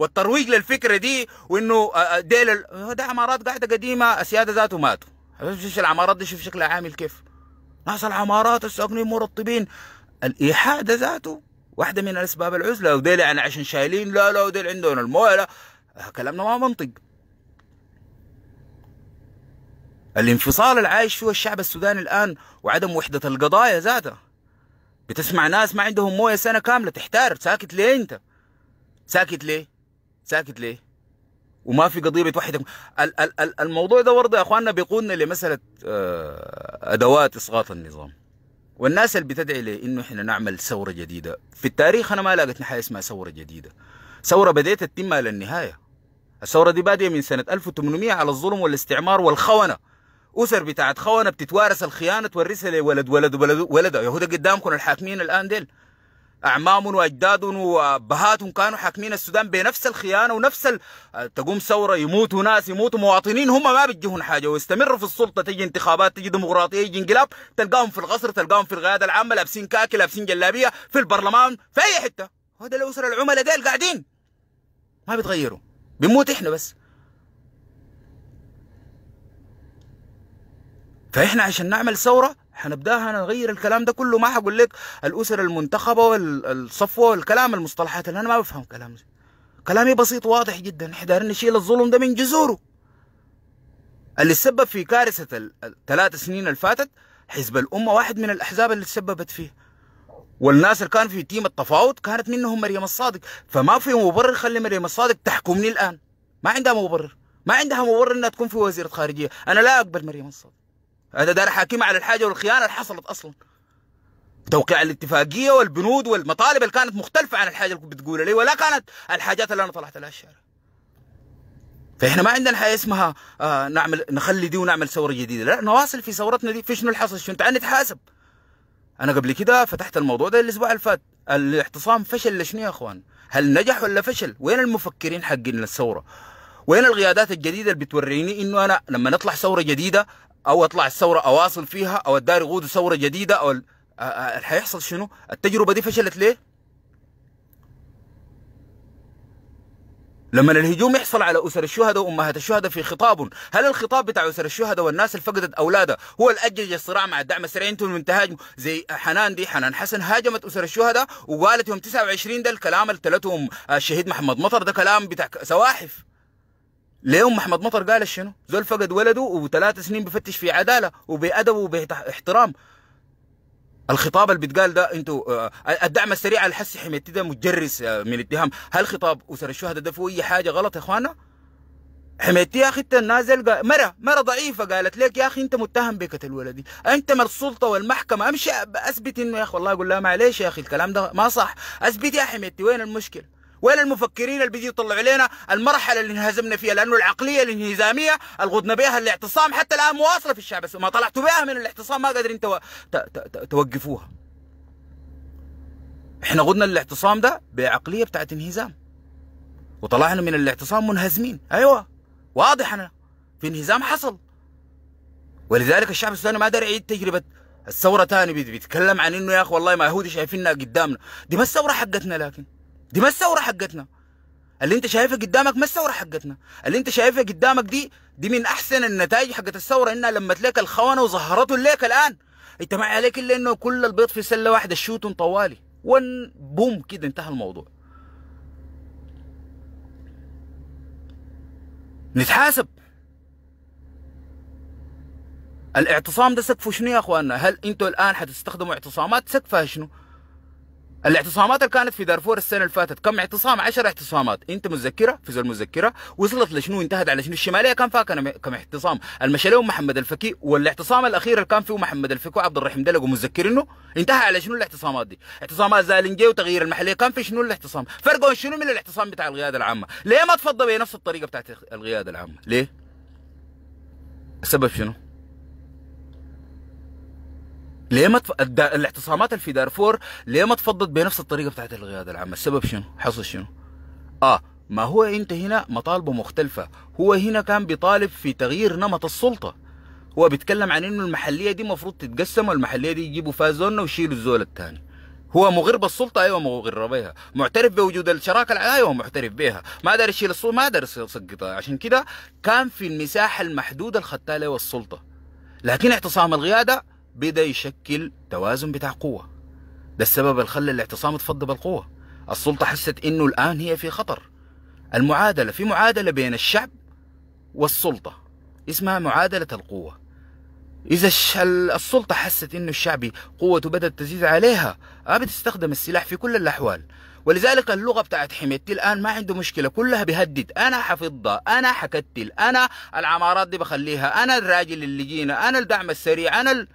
والترويج للفكره دي وانه آه، آه، ديل آه، ده عمارات قاعده قديمه السياده ذاته ماتوا شوف العمارات دي شوف شكلها عامل كيف ناس العمارات الساكنين مرطبين الايحاء ده ذاته واحده من اسباب العزله وديل يعني عشان شايلين لا لا وديل عندهم المويه لا كلامنا ما منطق الانفصال اللي عايش فيه الشعب السوداني الان وعدم وحده القضايا ذاتها بتسمع ناس ما عندهم مويه سنه كامله تحتار ساكت ليه انت ساكت ليه ساكت ليه؟ وما في قضيه بتوحدك ال ال ال الموضوع ده برضه يا اخواننا بيقودنا لمساله آه، ادوات اسقاط النظام والناس اللي بتدعي ليه انه احنا نعمل ثوره جديده في التاريخ انا ما لقيت حاجه اسمها ثوره جديده ثوره بديت تتمها للنهايه الثوره دي باديه من سنه 1800 على الظلم والاستعمار والخونه اسر بتاعت خونه بتتوارث الخيانه تورثها لولد ولد ولد ولده يهود قدامكم الحاكمين الان ديل أعمام وأجداد وأبهات كانوا حاكمين السودان بنفس الخيانة ونفس تقوم ثورة يموتوا ناس يموتوا مواطنين هم ما بيجيهم حاجة ويستمروا في السلطة تجي انتخابات تجي ديمقراطية يجي انقلاب تلقاهم في القصر تلقاهم في القيادة العامة لابسين كاكي لابسين جلابية في البرلمان في أي حتة هذا الأسرة العملاء ديل قاعدين ما بيتغيروا بنموت إحنا بس فإحنا عشان نعمل ثورة حنبداها نغير الكلام ده كله ما حقول لك الاسر المنتخبه والصفوه والكلام المصطلحات اللي انا ما بفهم كلام زي. كلامي بسيط واضح جدا احنا دايرين نشيل الظلم ده من جذوره اللي تسبب في كارثه الثلاث سنين اللي فاتت حزب الامه واحد من الاحزاب اللي تسببت فيه والناس اللي كان في تيم التفاوض كانت منهم مريم الصادق فما في مبرر خلي مريم الصادق تحكمني الان ما عندها مبرر ما عندها مبرر انها تكون في وزيره خارجيه انا لا اقبل مريم الصادق انا دار حاكمة على الحاجة والخيانة اللي حصلت أصلا توقيع الاتفاقية والبنود والمطالب اللي كانت مختلفة عن الحاجة اللي بتقولها لي ولا كانت الحاجات اللي أنا طلعت لها الشارع فإحنا ما عندنا حاجة اسمها آه نعمل نخلي دي ونعمل ثورة جديدة لا نواصل في ثورتنا دي في شنو اللي حصل شنو تعال نتحاسب أنا قبل كده فتحت الموضوع ده الأسبوع اللي فات الاعتصام فشل لشنو يا اخوان؟ هل نجح ولا فشل؟ وين المفكرين حقين الثوره؟ وين القيادات الجديده اللي بتوريني انه انا لما نطلع ثوره جديده او اطلع الثوره اواصل فيها او اداري غود ثوره جديده او هيحصل شنو؟ التجربه دي فشلت ليه؟ لما الهجوم يحصل على اسر الشهداء وامهات الشهداء في خطاب، هل الخطاب بتاع اسر الشهداء والناس اللي فقدت اولادها هو اللي الصراع مع الدعم السريع انتم من تهاجموا زي حنان دي حنان حسن هاجمت اسر الشهداء وقالت يوم 29 ده الكلام اللي تلتهم آه، الشهيد محمد مطر ده كلام بتاع سواحف ليوم محمد مطر قال شنو؟ زول فقد ولده وثلاث سنين بفتش في عداله وبادب وباحترام الخطاب اللي بيتقال ده انتوا آه، الدعم السريع الحسي حميت ده متجرس آه، من اتهام هل خطاب اسر الشهداء ده فيه اي حاجه غلط يا اخوانا؟ حميتي يا اخي انت نازل مره مره ضعيفه قالت لك يا اخي انت متهم بقتل ولدي انت من السلطه والمحكمه امشي اثبت انه يا اخي والله اقول لها معليش يا اخي الكلام ده ما صح اثبت يا حميتي وين المشكله وين المفكرين اللي بيجي يطلعوا علينا المرحله اللي انهزمنا فيها لانه العقليه الانهزاميه الغضنا بها الاعتصام حتى الان مواصله في الشعب ما طلعتوا بها من الاعتصام ما قادرين تو... ت... ت... توقفوها احنا غضنا الاعتصام ده بعقليه بتاعت انهزام وطلعنا من الاعتصام منهزمين ايوه واضح انا في انهزام حصل ولذلك الشعب السوداني ما دار يعيد تجربه الثوره ثاني بيتكلم عن انه يا اخي والله ما يهودي شايفيننا قدامنا دي ما الثوره حقتنا لكن دي ما الثوره حقتنا اللي انت شايفها قدامك ما الثوره حقتنا اللي انت شايفها قدامك دي دي من احسن النتائج حقت الثوره انها لمت لك الخونه وظهرته لك الان انت ما عليك الا انه كل البيض في سله واحده شوت طوالي ون بوم كده انتهى الموضوع نتحاسب الاعتصام ده سقفه شنو يا اخواننا؟ هل انتوا الان حتستخدموا اعتصامات سقفها شنو؟ الاعتصامات اللي كانت في دارفور السنه اللي فاتت كم اعتصام 10 اعتصامات انت متذكره في زول مذكره وصلت لشنو انتهت على شنو الشماليه كان فيها كم اعتصام المشلوم محمد الفكي والاعتصام الاخير اللي كان فيه محمد الفكي وعبد الرحيم دلق ومتذكرينه انتهى على شنو الاعتصامات دي اعتصامات زالنجي وتغيير المحليه كان في شنو الاعتصام فرقوا شنو من الاعتصام بتاع القياده العامه ليه ما تفضى بنفس الطريقه بتاعت القياده العامه ليه السبب شنو ليه ما تف... الاعتصامات اللي في دارفور ليه ما تفضت بنفس الطريقه بتاعت القياده العامه السبب شنو حصل شنو اه ما هو انت هنا مطالبه مختلفه هو هنا كان بيطالب في تغيير نمط السلطه هو بيتكلم عن انه المحليه دي المفروض تتقسم والمحليه دي يجيبوا فيها ويشيلوا الزول الثاني هو مغر بالسلطه ايوه مغر بها معترف بوجود الشراكه العام ايوه معترف بها ما دار يشيل السلطه ما دار يسقطها عشان كده كان في المساحه المحدوده الختاله والسلطه لكن اعتصام القياده بدا يشكل توازن بتاع قوة ده السبب اللي خلى الاعتصام اتفض بالقوة السلطة حست انه الان هي في خطر المعادلة في معادلة بين الشعب والسلطة اسمها معادلة القوة إذا السلطة حست إنه الشعبي قوته بدأت تزيد عليها ما آه، بتستخدم السلاح في كل الأحوال ولذلك اللغة بتاعت حميتي الآن ما عنده مشكلة كلها بيهدد أنا حفضة أنا حكتل أنا العمارات دي بخليها أنا الراجل اللي جينا أنا الدعم السريع أنا ال...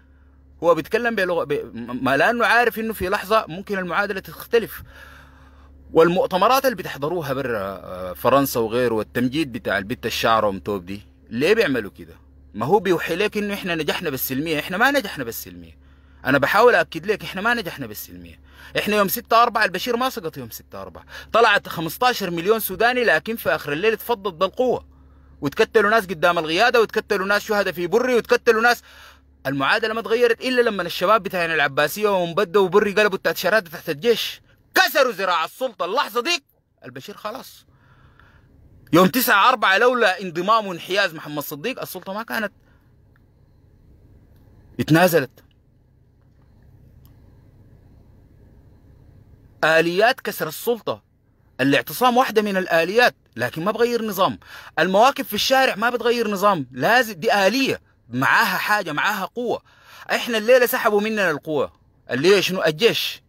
هو بيتكلم بلغه ب... ما لانه عارف انه في لحظه ممكن المعادله تختلف والمؤتمرات اللي بتحضروها برا آه، فرنسا وغيره والتمجيد بتاع البت الشعر ومتوب دي ليه بيعملوا كده؟ ما هو بيوحي لك انه احنا نجحنا بالسلميه، احنا ما نجحنا بالسلميه. انا بحاول اكد لك احنا ما نجحنا بالسلميه. احنا يوم 6 4 البشير ما سقط يوم 6 4 طلعت 15 مليون سوداني لكن في اخر الليل اتفضت بالقوه. وتكتلوا ناس قدام القياده وتكتلوا ناس شهداء في بري وتكتلوا ناس المعادله ما تغيرت الا لما الشباب بتاعنا العباسيه ومبده وبري قلبوا بتاعت شراده تحت الجيش كسروا زراعة السلطه اللحظه ديك البشير خلاص يوم 9 4 لولا انضمام وانحياز محمد صديق السلطه ما كانت اتنازلت اليات كسر السلطه الاعتصام واحده من الاليات لكن ما بغير نظام المواقف في الشارع ما بتغير نظام لازم دي اليه معاها حاجه معاها قوه احنا الليله سحبوا مننا القوه الليله شنو الجيش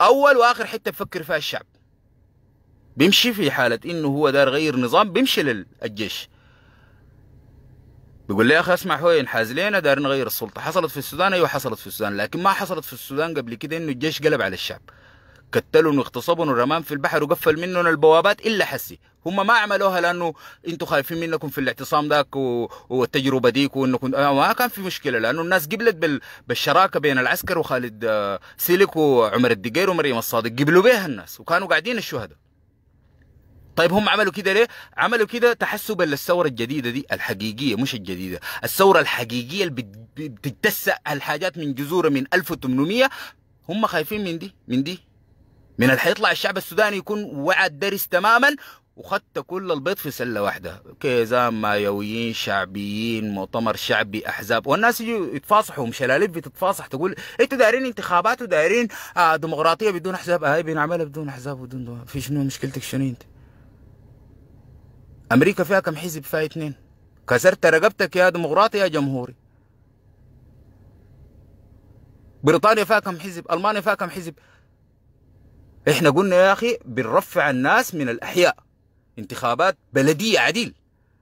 اول واخر حته بفكر فيها الشعب بيمشي في حاله انه هو دار غير نظام بيمشي للجيش بيقول لي يا اخي اسمع هو ينحاز لينا دار نغير السلطه حصلت في السودان ايوه حصلت في السودان لكن ما حصلت في السودان قبل كده انه الجيش قلب على الشعب كتلهم واغتصبهم ورمان في البحر وقفل منهم البوابات الا حسي هم ما عملوها لانه انتم خايفين منكم في الاعتصام ذاك والتجربه ديك وانكم آه، ما كان في مشكله لانه الناس قبلت بال... بالشراكه بين العسكر وخالد آه، سيلك وعمر الدقير ومريم الصادق قبلوا بها الناس وكانوا قاعدين الشهداء طيب هم عملوا كده ليه؟ عملوا كده تحسبا للثوره الجديده دي الحقيقيه مش الجديده، الثوره الحقيقيه اللي بتتسع الحاجات من جذورها من 1800 هم خايفين من دي من دي من اللي حيطلع الشعب السوداني يكون وعد درس تماما وخدت كل البيض في سله واحده كيزان مايويين شعبيين مؤتمر شعبي احزاب والناس يجوا يتفاصحوا شلاليف بتتفاصح تقول انتوا دايرين انتخابات ودايرين آه، ديمقراطيه بدون احزاب آه، هاي بنعملها بدون احزاب ودون دو... في شنو مشكلتك شنو انت امريكا فيها كم حزب فيها اثنين كسرت رقبتك يا ديمقراطي يا جمهوري بريطانيا فيها كم حزب المانيا فيها كم حزب احنا قلنا يا اخي بنرفع الناس من الاحياء انتخابات بلديه عديل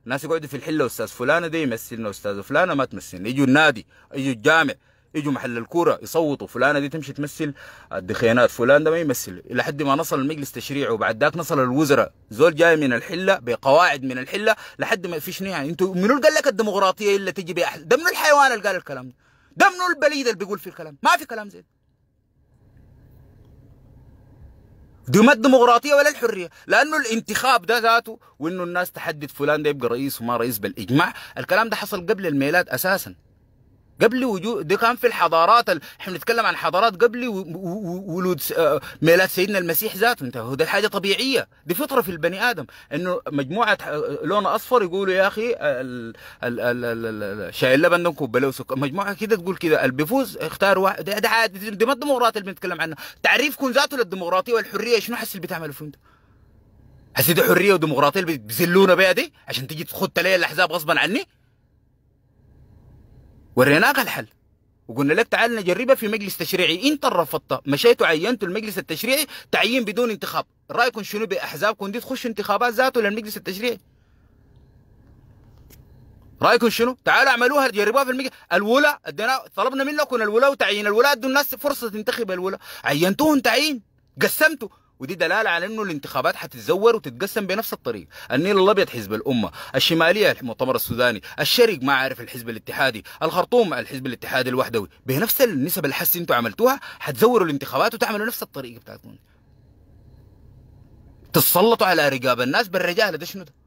الناس يقعدوا في الحله استاذ فلانه ده يمثلنا استاذ فلانه ما تمثلنا يجوا النادي يجوا الجامع يجوا محل الكوره يصوتوا فلانه دي تمشي تمثل الدخينات فلان ده ما يمثل الى حد ما نصل المجلس تشريعي وبعد ذاك نصل الوزراء زول جاي من الحله بقواعد من الحله لحد ما فيش يعني انتوا منو اللي قال لك الديمقراطيه الا تجي بأحد ده منو الحيوان اللي قال الكلام ده ده منو البليد اللي بيقول في الكلام ما في كلام زي ده دي ما الديمقراطيه ولا الحريه لانه الانتخاب ده ذاته وانه الناس تحدد فلان ده يبقى رئيس وما رئيس بالاجماع الكلام ده حصل قبل الميلاد اساسا قبل وجود ده كان في الحضارات ال... احنا بنتكلم عن حضارات قبل و... و... ولود آه، ميلاد سيدنا المسيح ذاته انت ده حاجه طبيعيه دي فطره في البني ادم انه مجموعه آه، لون اصفر يقولوا يا اخي آه، ال... ال... ال... ال... شاي اللبن ده كوب مجموعه كده تقول كده اللي بيفوز اختار واحد ده, عادي دي ما الديمقراطيه اللي بنتكلم عنها تعريفكم ذاته للديمقراطيه والحريه شنو حس اللي بتعملوا فيه انتم؟ دي حريه وديمقراطيه اللي بيذلونا بيها دي عشان تيجي تخد لي الاحزاب غصبا عني وريناك الحل وقلنا لك تعال نجربها في مجلس تشريعي انت رفضتها مشيت وعينت المجلس التشريعي تعيين بدون انتخاب رايكم شنو باحزابكم دي تخش انتخابات ذاته للمجلس التشريعي رايكم شنو تعالوا اعملوها جربوها في المجلس الولاء ادينا طلبنا منكم الولاء وتعيين الولاء ادوا الناس فرصه تنتخب الولاء عينتوهم تعيين قسمتوا ودي دلاله على انه الانتخابات حتتزور وتتقسم بنفس الطريقه، النيل الابيض حزب الامه، الشماليه المؤتمر السوداني، الشرق ما عارف الحزب الاتحادي، الخرطوم الحزب الاتحادي الوحدوي، بنفس النسب الحس انتوا عملتوها حتزوروا الانتخابات وتعملوا نفس الطريقه بتاعتكم. تتسلطوا على رقاب الناس بالرجاله ده شنو ده؟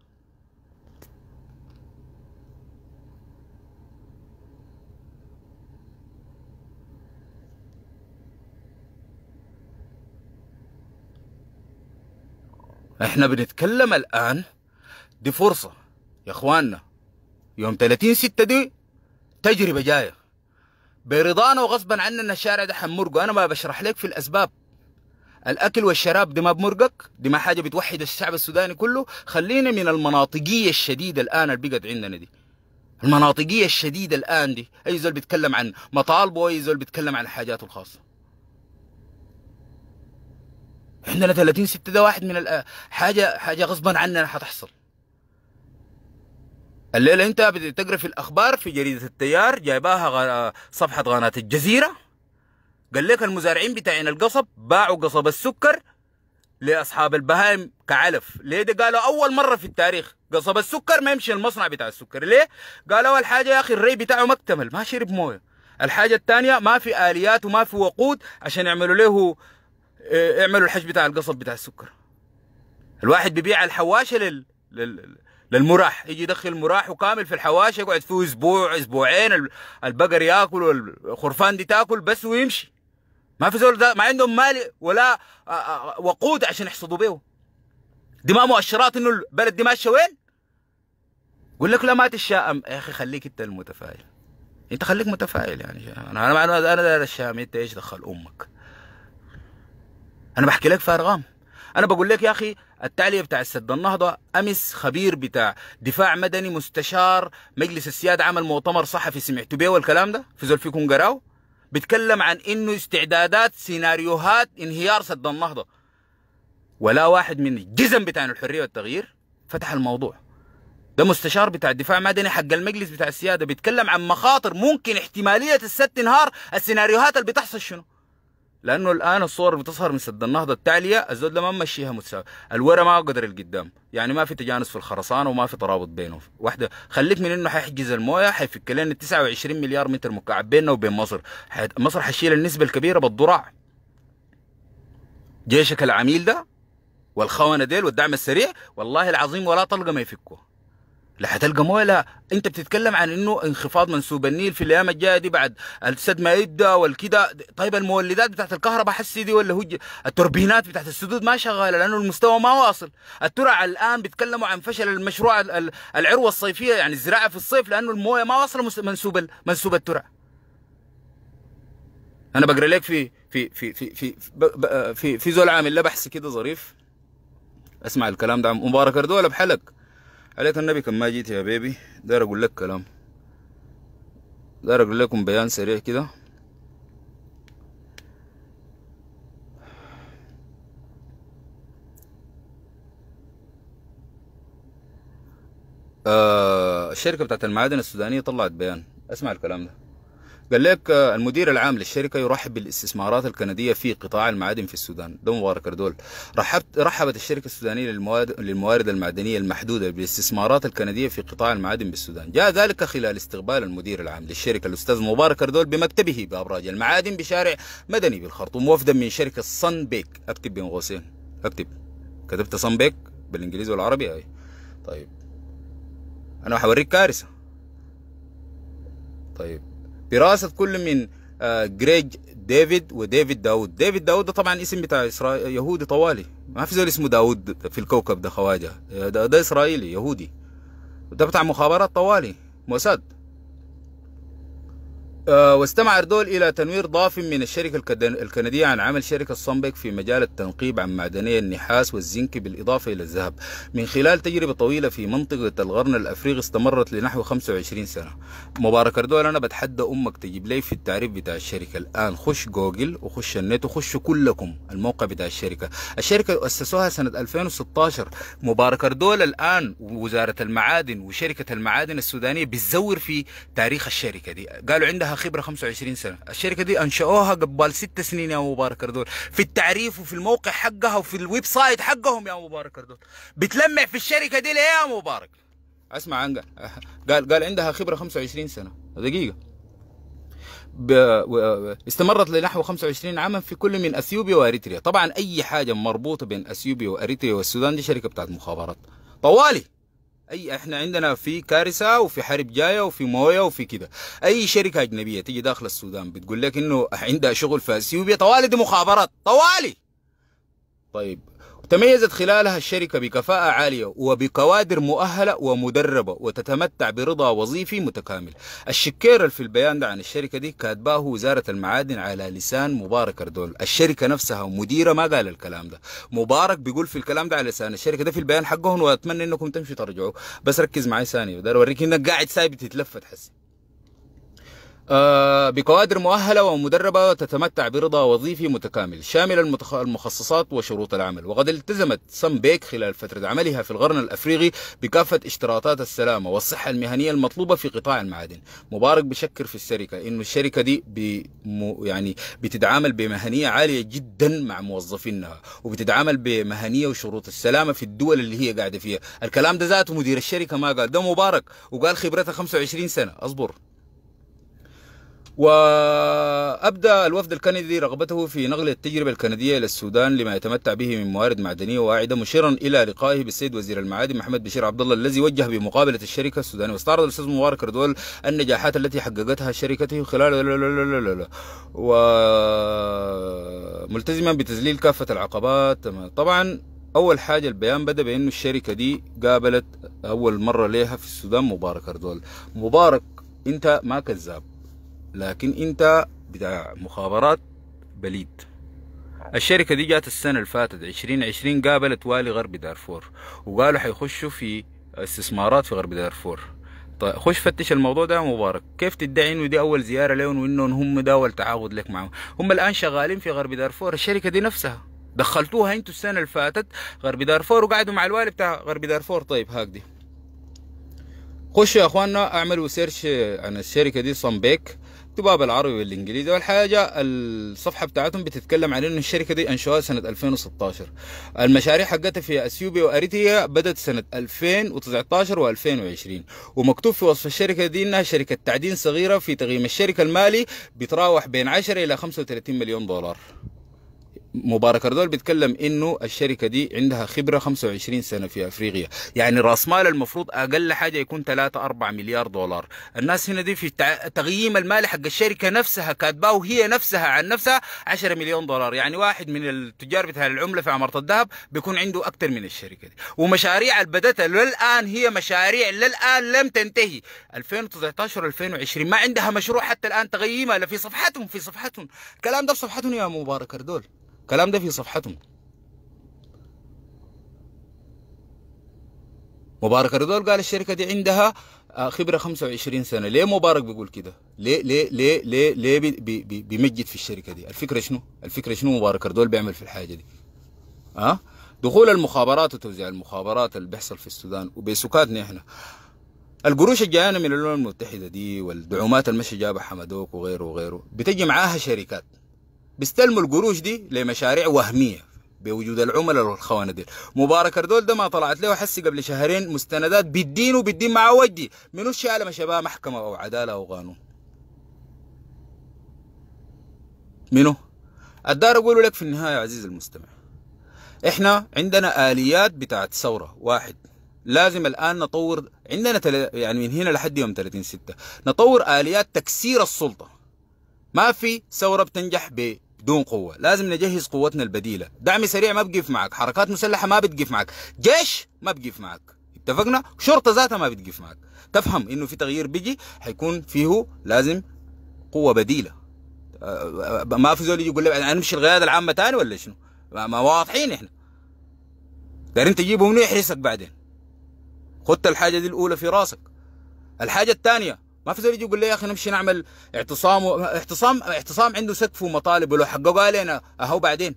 احنا بنتكلم الان دي فرصه يا اخواننا يوم 30 6 دي تجربه جايه برضانا وغصبا عننا الشارع ده حمرقه انا ما بشرح لك في الاسباب الاكل والشراب دي ما بمرقك دي ما حاجه بتوحد الشعب السوداني كله خلينا من المناطقيه الشديده الان اللي بقت عندنا دي المناطقيه الشديده الان دي اي زول بيتكلم عن مطالبه اي زول بيتكلم عن حاجاته الخاصه ل 30 6 ده واحد من آه، حاجه حاجه غصبا عنا حتحصل الليله انت بتقرا في الاخبار في جريده التيار جايباها آه، صفحه قناه الجزيره قال لك المزارعين بتاعين القصب باعوا قصب السكر لاصحاب البهائم كعلف ليه ده قالوا اول مره في التاريخ قصب السكر ما يمشي المصنع بتاع السكر ليه قالوا اول حاجه يا اخي الري بتاعه ما اكتمل ما شرب مويه الحاجه الثانيه ما في اليات وما في وقود عشان يعملوا له إيه، اعملوا الحج بتاع القصب بتاع السكر الواحد بيبيع الحواشه لل... لل... للمراح يجي يدخل مراح وكامل في الحواشه يقعد فيه اسبوع اسبوعين البقر ياكل والخرفان دي تاكل بس ويمشي ما في زول ما عندهم مال ولا آه، آه، وقود عشان يحصدوا بيه دي ما مؤشرات انه البلد دي ماشيه وين يقول لك لا ما تتشائم يا اخي خليك انت المتفائل انت خليك متفائل يعني انا انا انا الشام انت ايش دخل امك انا بحكي لك في ارقام انا بقول لك يا اخي التعليه بتاع السد النهضه امس خبير بتاع دفاع مدني مستشار مجلس السياده عمل مؤتمر صحفي سمعتوا بيه والكلام ده في زول فيكم قراو بيتكلم عن انه استعدادات سيناريوهات انهيار سد النهضه ولا واحد من الجزم بتاع الحريه والتغيير فتح الموضوع ده مستشار بتاع الدفاع المدني حق المجلس بتاع السياده بيتكلم عن مخاطر ممكن احتماليه السد تنهار السيناريوهات اللي بتحصل شنو لانه الان الصور اللي بتظهر من سد النهضه التاليه الزود ما ممشيها متساوي الورا ما قدر القدام يعني ما في تجانس في الخرسانه وما في ترابط بينهم واحده خليك من انه حيحجز المويه حيفك لنا 29 مليار متر مكعب بيننا وبين مصر مصر حتشيل النسبه الكبيره بالضرع جيشك العميل ده والخونه ديل والدعم السريع والله العظيم ولا طلقه ما يفكوه لا حتلقى مويه لا انت بتتكلم عن انه انخفاض منسوب النيل في الايام الجايه دي بعد السد ما يبدا والكده طيب المولدات بتاعت الكهرباء حسي دي ولا هو التوربينات بتاعت السدود ما شغاله لانه المستوى ما واصل الترع الان بيتكلموا عن فشل المشروع العروه الصيفيه يعني الزراعه في الصيف لانه المويه ما واصل منسوب منسوب الترع انا بقرا لك في في في في في في, في زول عامل له بحث كده ظريف اسمع الكلام ده مبارك ولا بحلق عليك النبي كان ما جيت يا بيبي داير اقول لك كلام داير اقول لكم بيان سريع كده آه الشركه بتاعت المعادن السودانيه طلعت بيان اسمع الكلام ده قال لك المدير العام للشركه يرحب بالاستثمارات الكنديه في قطاع المعادن في السودان ده مبارك اردول رحبت رحبت الشركه السودانيه للمواد للموارد المعدنيه المحدوده بالاستثمارات الكنديه في قطاع المعادن بالسودان جاء ذلك خلال استقبال المدير العام للشركه الاستاذ مبارك اردول بمكتبه بابراج المعادن بشارع مدني بالخرطوم وفدا من شركه صن بيك اكتب بين قوسين اكتب كتبت صن بيك بالانجليزي والعربي اي طيب انا هوريك كارثه طيب براسه كل من آه، جريج ديفيد وديفيد داود ديفيد داود ده طبعا اسم بتاع إسرائيل يهودي طوالي ما في زول اسمه داود في الكوكب ده خواجه آه، ده, ده اسرائيلي يهودي ده بتاع مخابرات طوالي موساد آه، واستمع اردول إلى تنوير ضاف من الشركة الكندية عن عمل شركة صنبك في مجال التنقيب عن معدني النحاس والزنك بالإضافة إلى الذهب من خلال تجربة طويلة في منطقة الغرن الأفريقي استمرت لنحو 25 سنة مبارك أردول أنا بتحدى أمك تجيب لي في التعريف بتاع الشركة الآن خش جوجل وخش النت وخشوا كلكم الموقع بتاع الشركة الشركة أسسوها سنة 2016 مبارك أردول الآن وزاره المعادن وشركة المعادن السودانية بتزور في تاريخ الشركة دي قالوا عندها خبره 25 سنه الشركه دي انشأوها قبل ست سنين يا مبارك اردول في التعريف وفي الموقع حقها وفي الويب سايت حقهم يا مبارك اردول بتلمع في الشركه دي ليه يا مبارك اسمع عنك قال قال عندها خبره 25 سنه دقيقه استمرت لنحو 25 عاما في كل من اثيوبيا واريتريا طبعا اي حاجه مربوطه بين اثيوبيا واريتريا والسودان دي شركه بتاعت مخابرات طوالي اي احنا عندنا في كارثه وفي حرب جايه وفي مويه وفي كده اي شركه اجنبيه تيجي داخل السودان بتقول لك انه عندها شغل في اثيوبيا طوالي دي مخابرات طوالي طيب تميزت خلالها الشركة بكفاءة عالية وبكوادر مؤهلة ومدربة وتتمتع برضا وظيفي متكامل الشكير في البيان ده عن الشركة دي كاتباه وزارة المعادن على لسان مبارك أردول الشركة نفسها مديرة ما قال الكلام ده مبارك بيقول في الكلام ده على لسان الشركة ده في البيان حقهم وأتمنى أنكم تمشوا ترجعوه بس ركز معي ثانية بدار أوريك إنك قاعد سايب تتلفت حسي آه، بكوادر مؤهلة ومدربة تتمتع برضا وظيفي متكامل شامل المخصصات وشروط العمل وقد التزمت سام بيك خلال فترة عملها في القرن الأفريقي بكافة اشتراطات السلامة والصحة المهنية المطلوبة في قطاع المعادن مبارك بشكر في الشركة إنه الشركة دي يعني بتتعامل بمهنية عالية جدا مع موظفينها وبتتعامل بمهنية وشروط السلامة في الدول اللي هي قاعدة فيها الكلام ده ذاته مدير الشركة ما قال ده مبارك وقال خبرتها 25 سنة أصبر وأبدى الوفد الكندي رغبته في نقل التجربة الكندية إلى السودان لما يتمتع به من موارد معدنية واعدة مشيرا إلى لقائه بالسيد وزير المعادن محمد بشير عبد الله الذي وجه بمقابلة الشركة السودانية واستعرض الأستاذ مبارك ردول النجاحات التي حققتها شركته خلال وملتزما بتذليل كافة العقبات طبعا أول حاجة البيان بدأ بأنه الشركة دي قابلت أول مرة ليها في السودان مبارك أردول مبارك أنت ما كذاب لكن انت بتاع مخابرات بليد الشركة دي جات السنة اللي فاتت 2020 قابلت والي غرب دارفور وقالوا حيخشوا في استثمارات في غرب دارفور طيب خش فتش الموضوع ده يا مبارك كيف تدعي انه دي اول زيارة لهم وانهم هم ده اول تعاقد لك معهم هم الان شغالين في غرب دارفور الشركة دي نفسها دخلتوها انتوا السنة اللي فاتت غرب دارفور وقعدوا مع الوالي بتاع غرب دارفور طيب دي خشوا يا اخواننا اعملوا سيرش عن الشركة دي صنبيك كتبها بالعربي والانجليزي والحاجه الصفحه بتاعتهم بتتكلم عن ان الشركه دي انشوها سنه 2016 المشاريع حقتها في اثيوبيا واريتريا بدات سنه 2019 و2020 ومكتوب في وصف الشركه دي انها شركه تعدين صغيره في تقييم الشركه المالي بتراوح بين 10 الى 35 مليون دولار مبارك اردول بيتكلم انه الشركه دي عندها خبره 25 سنه في افريقيا يعني راس مال المفروض اقل حاجه يكون 3 4 مليار دولار الناس هنا دي في تقييم المالي حق الشركه نفسها كاتباه هي نفسها عن نفسها 10 مليون دولار يعني واحد من التجار بتاع العمله في عماره الذهب بيكون عنده اكثر من الشركه دي ومشاريع اللي للان هي مشاريع للان لم تنتهي 2019 2020 ما عندها مشروع حتى الان تقييمها لا في صفحتهم في صفحتهم الكلام ده في صفحتهم يا مبارك اردول الكلام ده في صفحتهم مبارك الرضوان قال الشركة دي عندها آه، خبرة 25 سنة ليه مبارك بيقول كده ليه ليه ليه ليه ليه بي بي بيمجد في الشركة دي الفكرة شنو الفكرة شنو مبارك الرضوان بيعمل في الحاجة دي أه؟ دخول المخابرات وتوزيع المخابرات اللي بيحصل في السودان وبسكاتنا احنا القروش الجايانه من الامم المتحده دي والدعومات المشي جابها حمدوك وغيره وغيره بتجي معاها شركات بيستلموا القروش دي لمشاريع وهميه بوجود العملاء دي مبارك اردول ده ما طلعت له حسي قبل شهرين مستندات بالدين وبالدين مع ودي منو الشيء ما شباب محكمه او عداله او قانون منو الدار اقول لك في النهايه عزيزي المستمع احنا عندنا اليات بتاعت ثوره واحد لازم الان نطور عندنا تل... يعني من هنا لحد يوم 30 6 نطور اليات تكسير السلطه ما في ثوره بتنجح ب دون قوة لازم نجهز قوتنا البديلة دعم سريع ما بقيف معك حركات مسلحة ما بتقيف معك جيش ما بقيف معك اتفقنا شرطة ذاتها ما بتقيف معك تفهم انه في تغيير بيجي حيكون فيه لازم قوة بديلة أه، ما في زول يجي يقول لي نمشي القيادة العامة تاني ولا شنو ما واضحين احنا دارين تجيبه منو يحرسك بعدين خدت الحاجة دي الأولى في راسك الحاجة الثانية ما في زول يجي يقول لي يا اخي نمشي نعمل اعتصام و... اعتصام اعتصام عنده سقف ومطالب ولو حققوا علينا اهو بعدين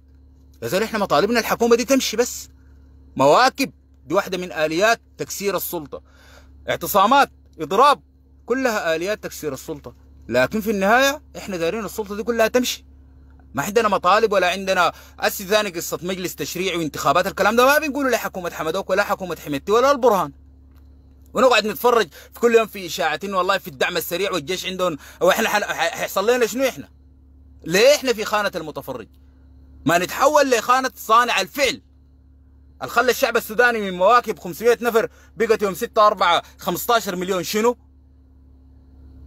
يا زول احنا مطالبنا الحكومه دي تمشي بس مواكب دي واحده من اليات تكسير السلطه اعتصامات اضراب كلها اليات تكسير السلطه لكن في النهايه احنا دايرين السلطه دي كلها تمشي ما عندنا مطالب ولا عندنا اسي ثاني قصه مجلس تشريعي وانتخابات الكلام ده ما بنقوله لا حكومه حمدوك ولا حكومه حميدتي ولا البرهان ونقعد نتفرج في كل يوم في اشاعتين والله في الدعم السريع والجيش عندهم واحنا حيحصل لنا شنو احنا؟ ليه احنا في خانه المتفرج؟ ما نتحول لخانه صانع الفعل الخل الشعب السوداني من مواكب 500 نفر بقت يوم 6 4 15 مليون شنو؟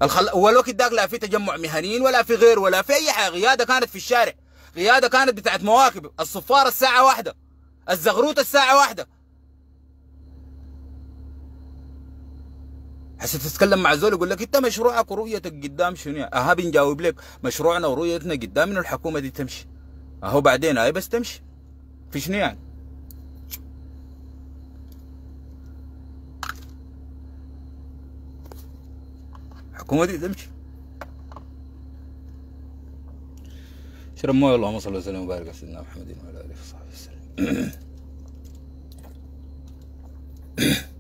الخل... والوقت داك لا في تجمع مهنيين ولا في غير ولا في اي حاجه قياده كانت في الشارع قياده كانت بتاعت مواكب الصفار الساعه واحدة الزغروت الساعه واحدة هسه تتكلم مع زول يقول لك انت مشروعك ورؤيتك قدام شنو اها بنجاوب لك مشروعنا ورؤيتنا قدام انه الحكومه دي تمشي اهو بعدين هاي بس تمشي في شنو يعني الحكومه دي تمشي شرب مويه اللهم صل وسلم وبارك على سيدنا محمد وعلى اله وصحبه وسلم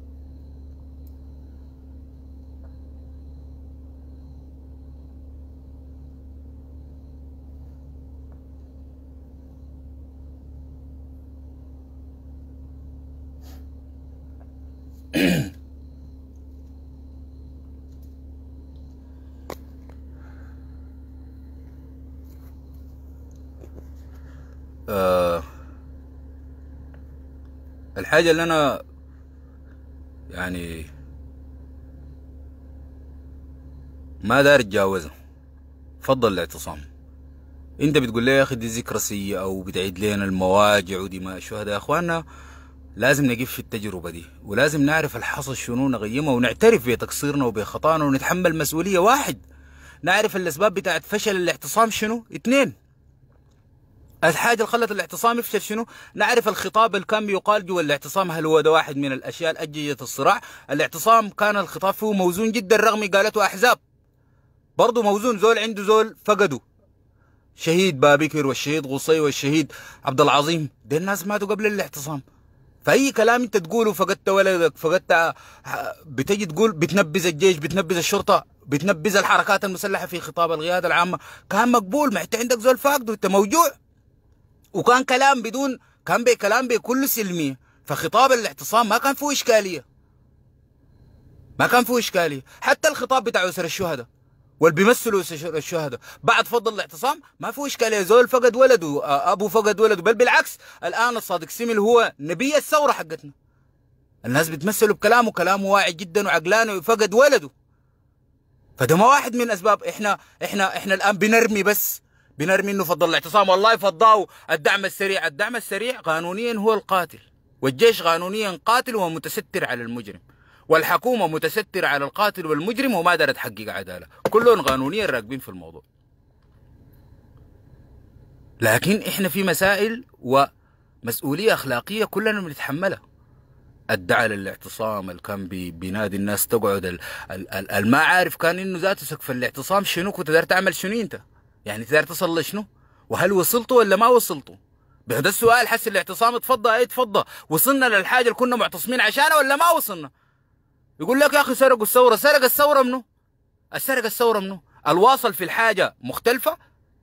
الحاجة اللي أنا يعني ما داير أتجاوزها فضل الاعتصام أنت بتقول لي يا أخي دي ذكرى سيئة أو بتعيد لنا المواجع ودماء الشهداء يا أخواننا لازم نقف في التجربة دي ولازم نعرف الحصل شنو نقيمه ونعترف بتقصيرنا وبخطانا ونتحمل مسؤولية واحد نعرف الأسباب بتاعت فشل الاعتصام شنو اتنين الحاجه اللي خلت الاعتصام يفشل شنو؟ نعرف الخطاب اللي كان بيقال جوا الاعتصام هل هو ده واحد من الاشياء الاجهزة الصراع؟ الاعتصام كان الخطاب فيه موزون جدا رغم قالته احزاب. برضه موزون زول عنده زول فقده. شهيد بابكر والشهيد غصي والشهيد عبد العظيم، دي الناس ماتوا قبل الاعتصام. فاي كلام انت تقوله فقدت ولدك، فقدت آه، بتجي تقول بتنبذ الجيش، بتنبذ الشرطه، بتنبذ الحركات المسلحه في خطاب القياده العامه، كان مقبول ما انت عندك زول فاقد انت موجوع. وكان كلام بدون كان بي كلام بكل سلمية فخطاب الاعتصام ما كان فيه إشكالية ما كان فيه إشكالية حتى الخطاب بتاع أسر الشهداء واللي بيمثلوا الشهداء بعد فضل الاعتصام ما فيه إشكالية زول فقد ولده أبو فقد ولده بل بالعكس الآن الصادق سمل هو نبي الثورة حقتنا الناس بتمثلوا بكلامه كلامه واعي جدا وعقلانه وفقد ولده فده ما واحد من أسباب إحنا إحنا إحنا الآن بنرمي بس بنرمي انه فض الاعتصام والله فضاه الدعم السريع الدعم السريع قانونيا هو القاتل والجيش قانونيا قاتل ومتستر على المجرم والحكومة متسترة على القاتل والمجرم وما دارت تحقق عدالة كلهم قانونيا راكبين في الموضوع لكن احنا في مسائل ومسؤولية أخلاقية كلنا بنتحملها ادعى للاعتصام اللي كان بينادي الناس تقعد ال ال ما عارف كان انه ذاته سقف الاعتصام شنو كنت تقدر تعمل شنو انت يعني تقدر تصل لشنو وهل وصلتوا ولا ما وصلتوا بهذا السؤال حس الاعتصام اتفضى اي اتفضى وصلنا للحاجه اللي كنا معتصمين عشانها ولا ما وصلنا يقول لك يا اخي سرقوا الثوره سرق الثوره منو؟ السرق الثوره منو؟ الواصل في الحاجه مختلفه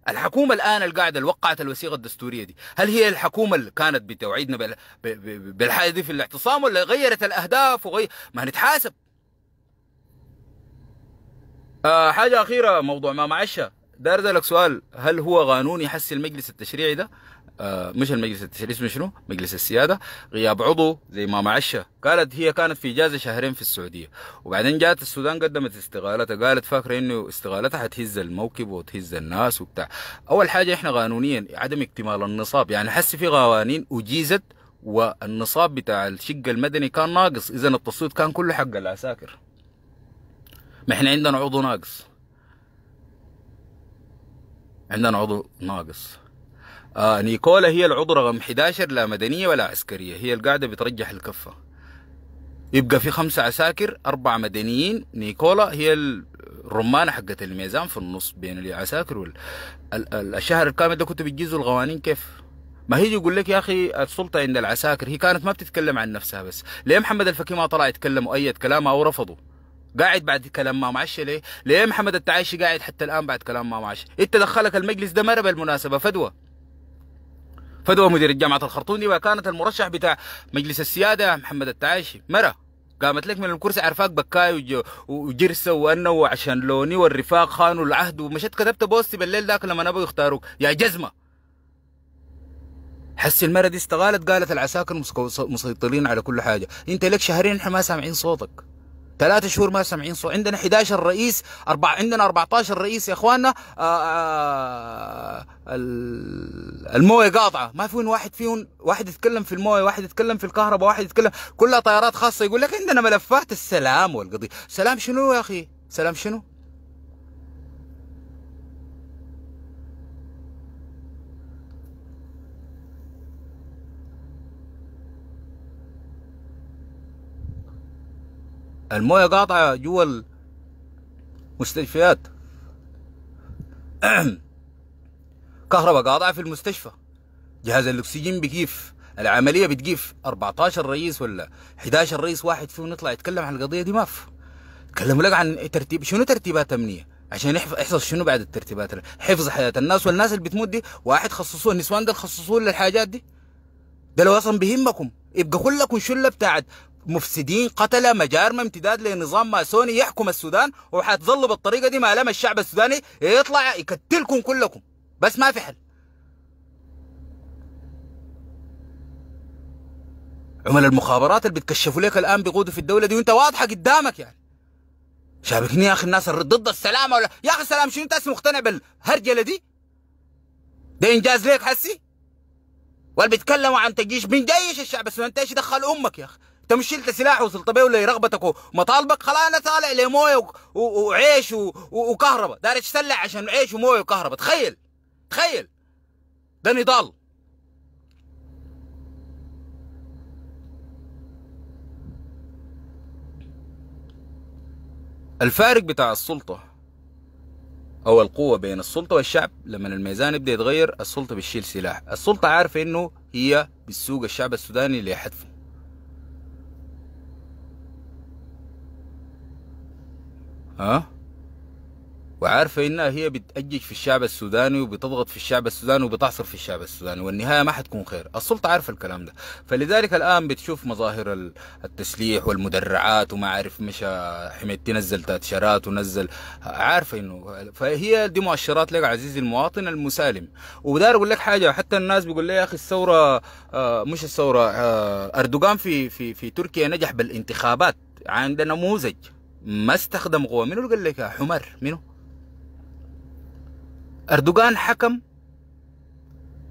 الحكومه الان القاعدة اللي وقعت الوثيقه الدستوريه دي هل هي الحكومه اللي كانت بتوعدنا بالحاجه دي في الاعتصام ولا غيرت الاهداف وغير ما نتحاسب آه حاجه اخيره موضوع ما معشها دار لك سؤال هل هو قانون يحسي المجلس التشريعي ده آه مش المجلس التشريعي اسمه شنو مجلس السياده غياب عضو زي ما معشه قالت هي كانت في اجازه شهرين في السعوديه وبعدين جات السودان قدمت استقالتها قالت فاكره انه استقالتها حتهز الموكب وتهز الناس وبتاع اول حاجه احنا قانونيا عدم اكتمال النصاب يعني حسي في قوانين اجيزت والنصاب بتاع الشق المدني كان ناقص اذا التصويت كان كله حق العساكر ما احنا عندنا عضو ناقص عندنا عضو ناقص آه نيكولا هي العضو رقم 11 لا مدنية ولا عسكرية هي القاعدة بترجح الكفة يبقى في خمسة عساكر أربعة مدنيين نيكولا هي الرمانة حقت الميزان في النص بين العساكر وال... ال... ال... الشهر الكامل ده كنت بتجيزوا القوانين كيف؟ ما هي يقول لك يا اخي السلطه عند العساكر هي كانت ما بتتكلم عن نفسها بس ليه محمد الفكي ما طلع يتكلم وايد كلامها او رفضه قاعد بعد كلام ما عشه ليه؟ ليه محمد التعايشي قاعد حتى الان بعد كلام ما عشه؟ انت دخلك المجلس ده مره بالمناسبه فدوى فدوى مدير جامعه الخرطوم دي كانت المرشح بتاع مجلس السياده محمد التعايشي مره قامت لك من الكرسي عرفاك بكاي وجرسه وانه وعشان لوني والرفاق خانوا العهد ومشيت كتبت بوستي بالليل ذاك لما نبغوا يختاروك يا جزمه حس المره دي استغالت قالت العساكر مسيطرين على كل حاجه انت لك شهرين احنا ما سامعين صوتك ثلاثة شهور ما سامعين صوت عندنا 11 رئيس أربع عندنا 14 رئيس يا اخواننا آه، آه، المويه قاطعه ما وين واحد فيهم واحد يتكلم في المويه واحد يتكلم في الكهرباء واحد يتكلم كلها طيارات خاصه يقول لك عندنا ملفات السلام والقضيه سلام شنو يا اخي سلام شنو المويه قاطعه جوا المستشفيات كهرباء قاطعه في المستشفى جهاز الاكسجين بكيف العمليه بتجيف 14 رئيس ولا 11 رئيس واحد فيهم يطلع يتكلم عن القضيه دي ما في تكلموا لك عن ترتيب شنو ترتيبات امنيه عشان يحفظ شنو بعد الترتيبات حفظ حياه الناس والناس اللي بتموت دي واحد خصصوه النسوان ده خصصوه للحاجات دي ده لو اصلا بيهمكم يبقى كلكم شله بتاعت مفسدين قتلة مجارم امتداد لنظام ماسوني يحكم السودان وحتظلوا بالطريقة دي ما لما الشعب السوداني يطلع يقتلكم كلكم بس ما في حل عملاء المخابرات اللي بتكشفوا لك الان بيقودوا في الدوله دي وانت واضحه قدامك يعني شابكني يا اخي الناس ضد السلام ولا يا اخي السلام شنو انت مقتنع بالهرجله دي؟ ده انجاز ليك حسي؟ واللي بيتكلموا عن تجيش بنجيش الشعب السوداني انت ايش دخل امك يا اخي؟ انت مش شلت سلاح وصلت بيه لرغبتك ومطالبك خلاص انا طالع لي مويه وعيش وكهرباء داري تسلع عشان عيش ومويه وكهرباء تخيل تخيل ده نضال الفارق بتاع السلطة أو القوة بين السلطة والشعب لما الميزان يبدأ يتغير السلطة بتشيل سلاح السلطة عارفة إنه هي بتسوق الشعب السوداني لحتفه ها وعارفه انها هي بتأجج في الشعب السوداني وبتضغط في الشعب السوداني وبتعصر في الشعب السوداني والنهايه ما حتكون خير، السلطه عارفه الكلام ده، فلذلك الان بتشوف مظاهر التسليح والمدرعات وما عارف مشى حميدتي نزل تاتشرات ونزل عارفه انه فهي دي مؤشرات لك عزيزي المواطن المسالم، ودار اقول لك حاجه حتى الناس بيقول لي يا اخي الثوره آه، مش الثوره آه، اردوغان في في في تركيا نجح بالانتخابات عندنا نموذج ما استخدم قوة منو اللي قال لك حمر منو أردوغان حكم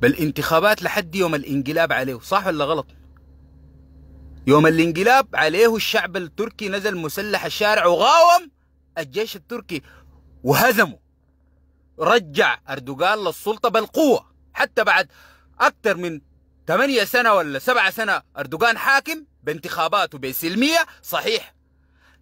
بالانتخابات لحد يوم الانقلاب عليه صح ولا غلط يوم الانقلاب عليه الشعب التركي نزل مسلح الشارع وغاوم الجيش التركي وهزمه رجع أردوغان للسلطة بالقوة حتى بعد أكثر من 8 سنة ولا 7 سنة أردوغان حاكم بانتخابات وبسلمية صحيح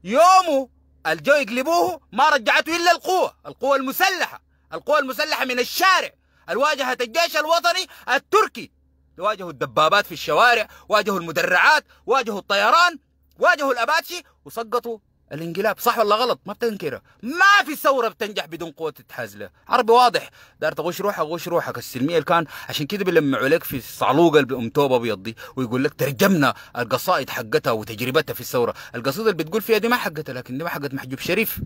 يومه الجو يقلبوه ما رجعته الا القوه، القوه المسلحه، القوه المسلحه من الشارع، الواجهه الجيش الوطني التركي، واجهوا الدبابات في الشوارع، واجهوا المدرعات، واجهوا الطيران، واجهوا الاباتشي وسقطوا الانقلاب صح ولا غلط ما بتنكره ما في ثوره بتنجح بدون قوه تتحاز لها عربي واضح دار تغش روحك غش روحك السلميه اللي كان عشان كده بيلمعوا لك في الصعلوقه اللي ام توب ابيض دي ويقول لك ترجمنا القصائد حقتها وتجربتها في الثوره القصيده اللي بتقول فيها دي ما حقتها لكن دي ما حقت محجوب شريف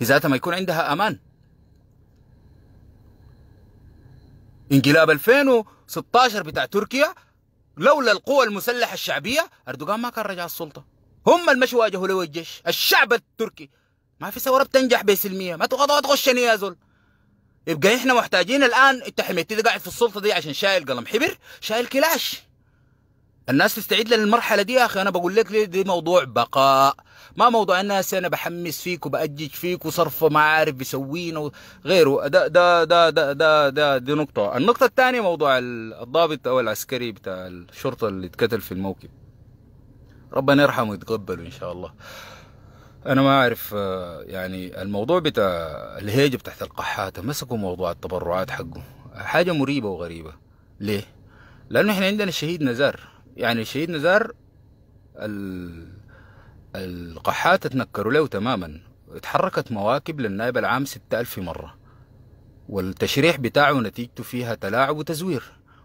اذا ما يكون عندها امان انقلاب 2016 بتاع تركيا لولا القوى المسلحه الشعبيه اردوغان ما كان رجع السلطه هم المشي واجهوا لو الجيش الشعب التركي ما في ثوره بتنجح بسلميه ما تغشني يا زول يبقى احنا محتاجين الان انت حميتي قاعد في السلطه دي عشان شايل قلم حبر شايل كلاش الناس تستعد للمرحلة دي يا أخي أنا بقول لك ليه دي موضوع بقاء ما موضوع الناس أنا بحمس فيك وبأجج فيك وصرف ما عارف بيسوينه وغيره ده ده ده ده ده, ده دي نقطة النقطة الثانية موضوع الضابط أو العسكري بتاع الشرطة اللي اتقتل في الموكب ربنا يرحمه ويتقبله إن شاء الله أنا ما أعرف آه، يعني الموضوع بتاع الهيجة بتاعت القحاتة مسكوا موضوع التبرعات حقه حاجة مريبة وغريبة ليه؟ لأنه إحنا عندنا الشهيد نزار يعني الشهيد نزار ال... تنكروا له تماما اتحركت مواكب للنائب العام ستة ألف مرة والتشريح بتاعه نتيجته فيها تلاعب وتزوير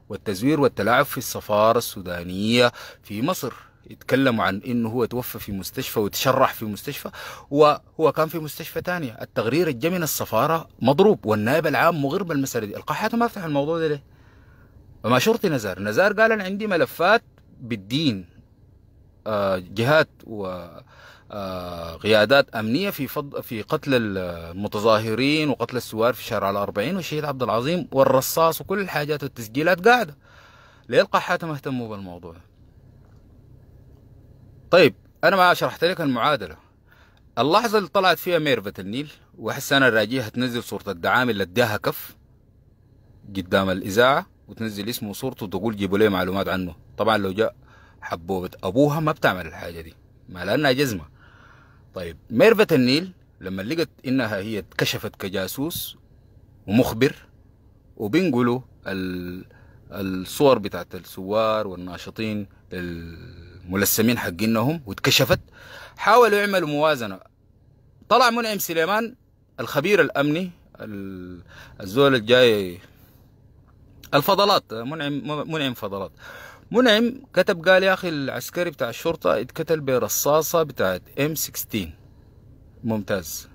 والتزوير والتلاعب في السفارة السودانية في مصر يتكلموا عن انه هو توفى في مستشفى وتشرح في مستشفى وهو كان في مستشفى ثانيه التغرير من السفاره مضروب والنائب العام مغر بالمساله دي القحاته ما فتح الموضوع ده ليه فما شرطي نزار نزار قال انا عندي ملفات بالدين آه، جهات و قيادات آه، امنيه في فض... في قتل المتظاهرين وقتل الثوار في شارع الأربعين والشهيد عبد العظيم والرصاص وكل الحاجات والتسجيلات قاعده ليه القحاته ما اهتموا بالموضوع طيب انا ما شرحت لك المعادله اللحظه اللي طلعت فيها ميرفت النيل وحسان الراجيه هتنزل صوره الدعامه اللي اداها كف قدام الاذاعه وتنزل اسمه وصورته وتقول جيبوا لي معلومات عنه طبعا لو جاء حبوبه ابوها ما بتعمل الحاجه دي ما لانها جزمه طيب ميرفت النيل لما لقت انها هي اتكشفت كجاسوس ومخبر وبينقلوا الصور بتاعت الثوار والناشطين لل ملسمين حقينهم واتكشفت حاولوا يعملوا موازنه طلع منعم سليمان الخبير الامني الزول الجاي الفضلات منعم منعم فضلات منعم كتب قال يا اخي العسكري بتاع الشرطه اتقتل برصاصه بتاعت ام 16 ممتاز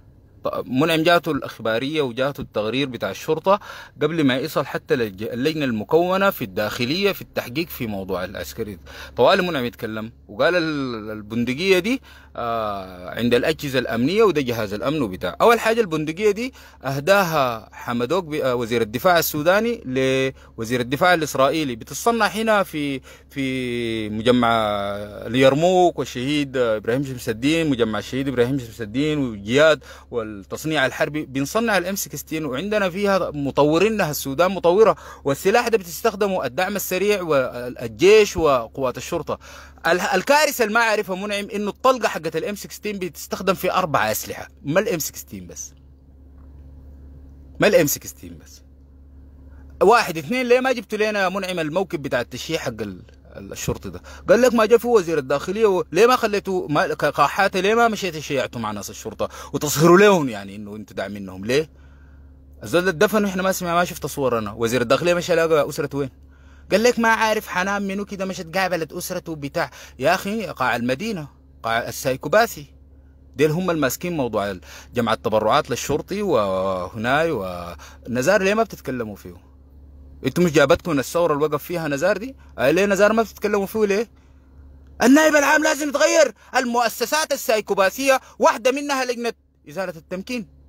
منعم جاته الاخباريه وجاته التقرير بتاع الشرطه قبل ما يصل حتى اللجنه المكونه في الداخليه في التحقيق في موضوع العسكري طوال منعم يتكلم وقال البندقيه دي آه عند الاجهزه الامنيه وده جهاز الامن وبتاع اول حاجه البندقيه دي اهداها حمدوك آه، وزير الدفاع السوداني لوزير الدفاع الاسرائيلي بتتصنع هنا في في مجمع اليرموك والشهيد ابراهيم شمس الدين مجمع الشهيد ابراهيم شمس الدين وجياد والتصنيع الحربي بنصنع الام 16 وعندنا فيها مطورين لها السودان مطورها والسلاح ده بتستخدمه الدعم السريع والجيش وقوات الشرطه الكارثه اللي ما اعرفها منعم انه الطلقه حقت الام 16 بتستخدم في اربع اسلحه ما الام 16 بس ما الام 16 بس واحد اثنين ليه ما جبتوا لنا منعم الموكب بتاع التشييع حق الشرطي ده قال لك ما جاء في وزير الداخليه و... ليه ما خليتوا ما قاحاته ليه ما مشيت شيعتوا مع ناس الشرطه وتصهروا لهم يعني انه انتوا داعمينهم ليه؟ الزول ده دفن واحنا ما سمع ما شفت صورنا وزير الداخليه مشى لاقى اسرته وين؟ قال لك ما عارف حنان منو كده مشت قابلت اسرته بتاع يا اخي قاع المدينه قاع السايكوباثي ديل هم الماسكين موضوع جمع التبرعات للشرطي وهناي ونزار ليه ما بتتكلموا فيه انتوا مش جابتكم الثوره اللي وقف فيها نزار دي ليه نزار ما بتتكلموا فيه ليه النائب العام لازم يتغير المؤسسات السايكوباثيه واحده منها لجنه ازاله التمكين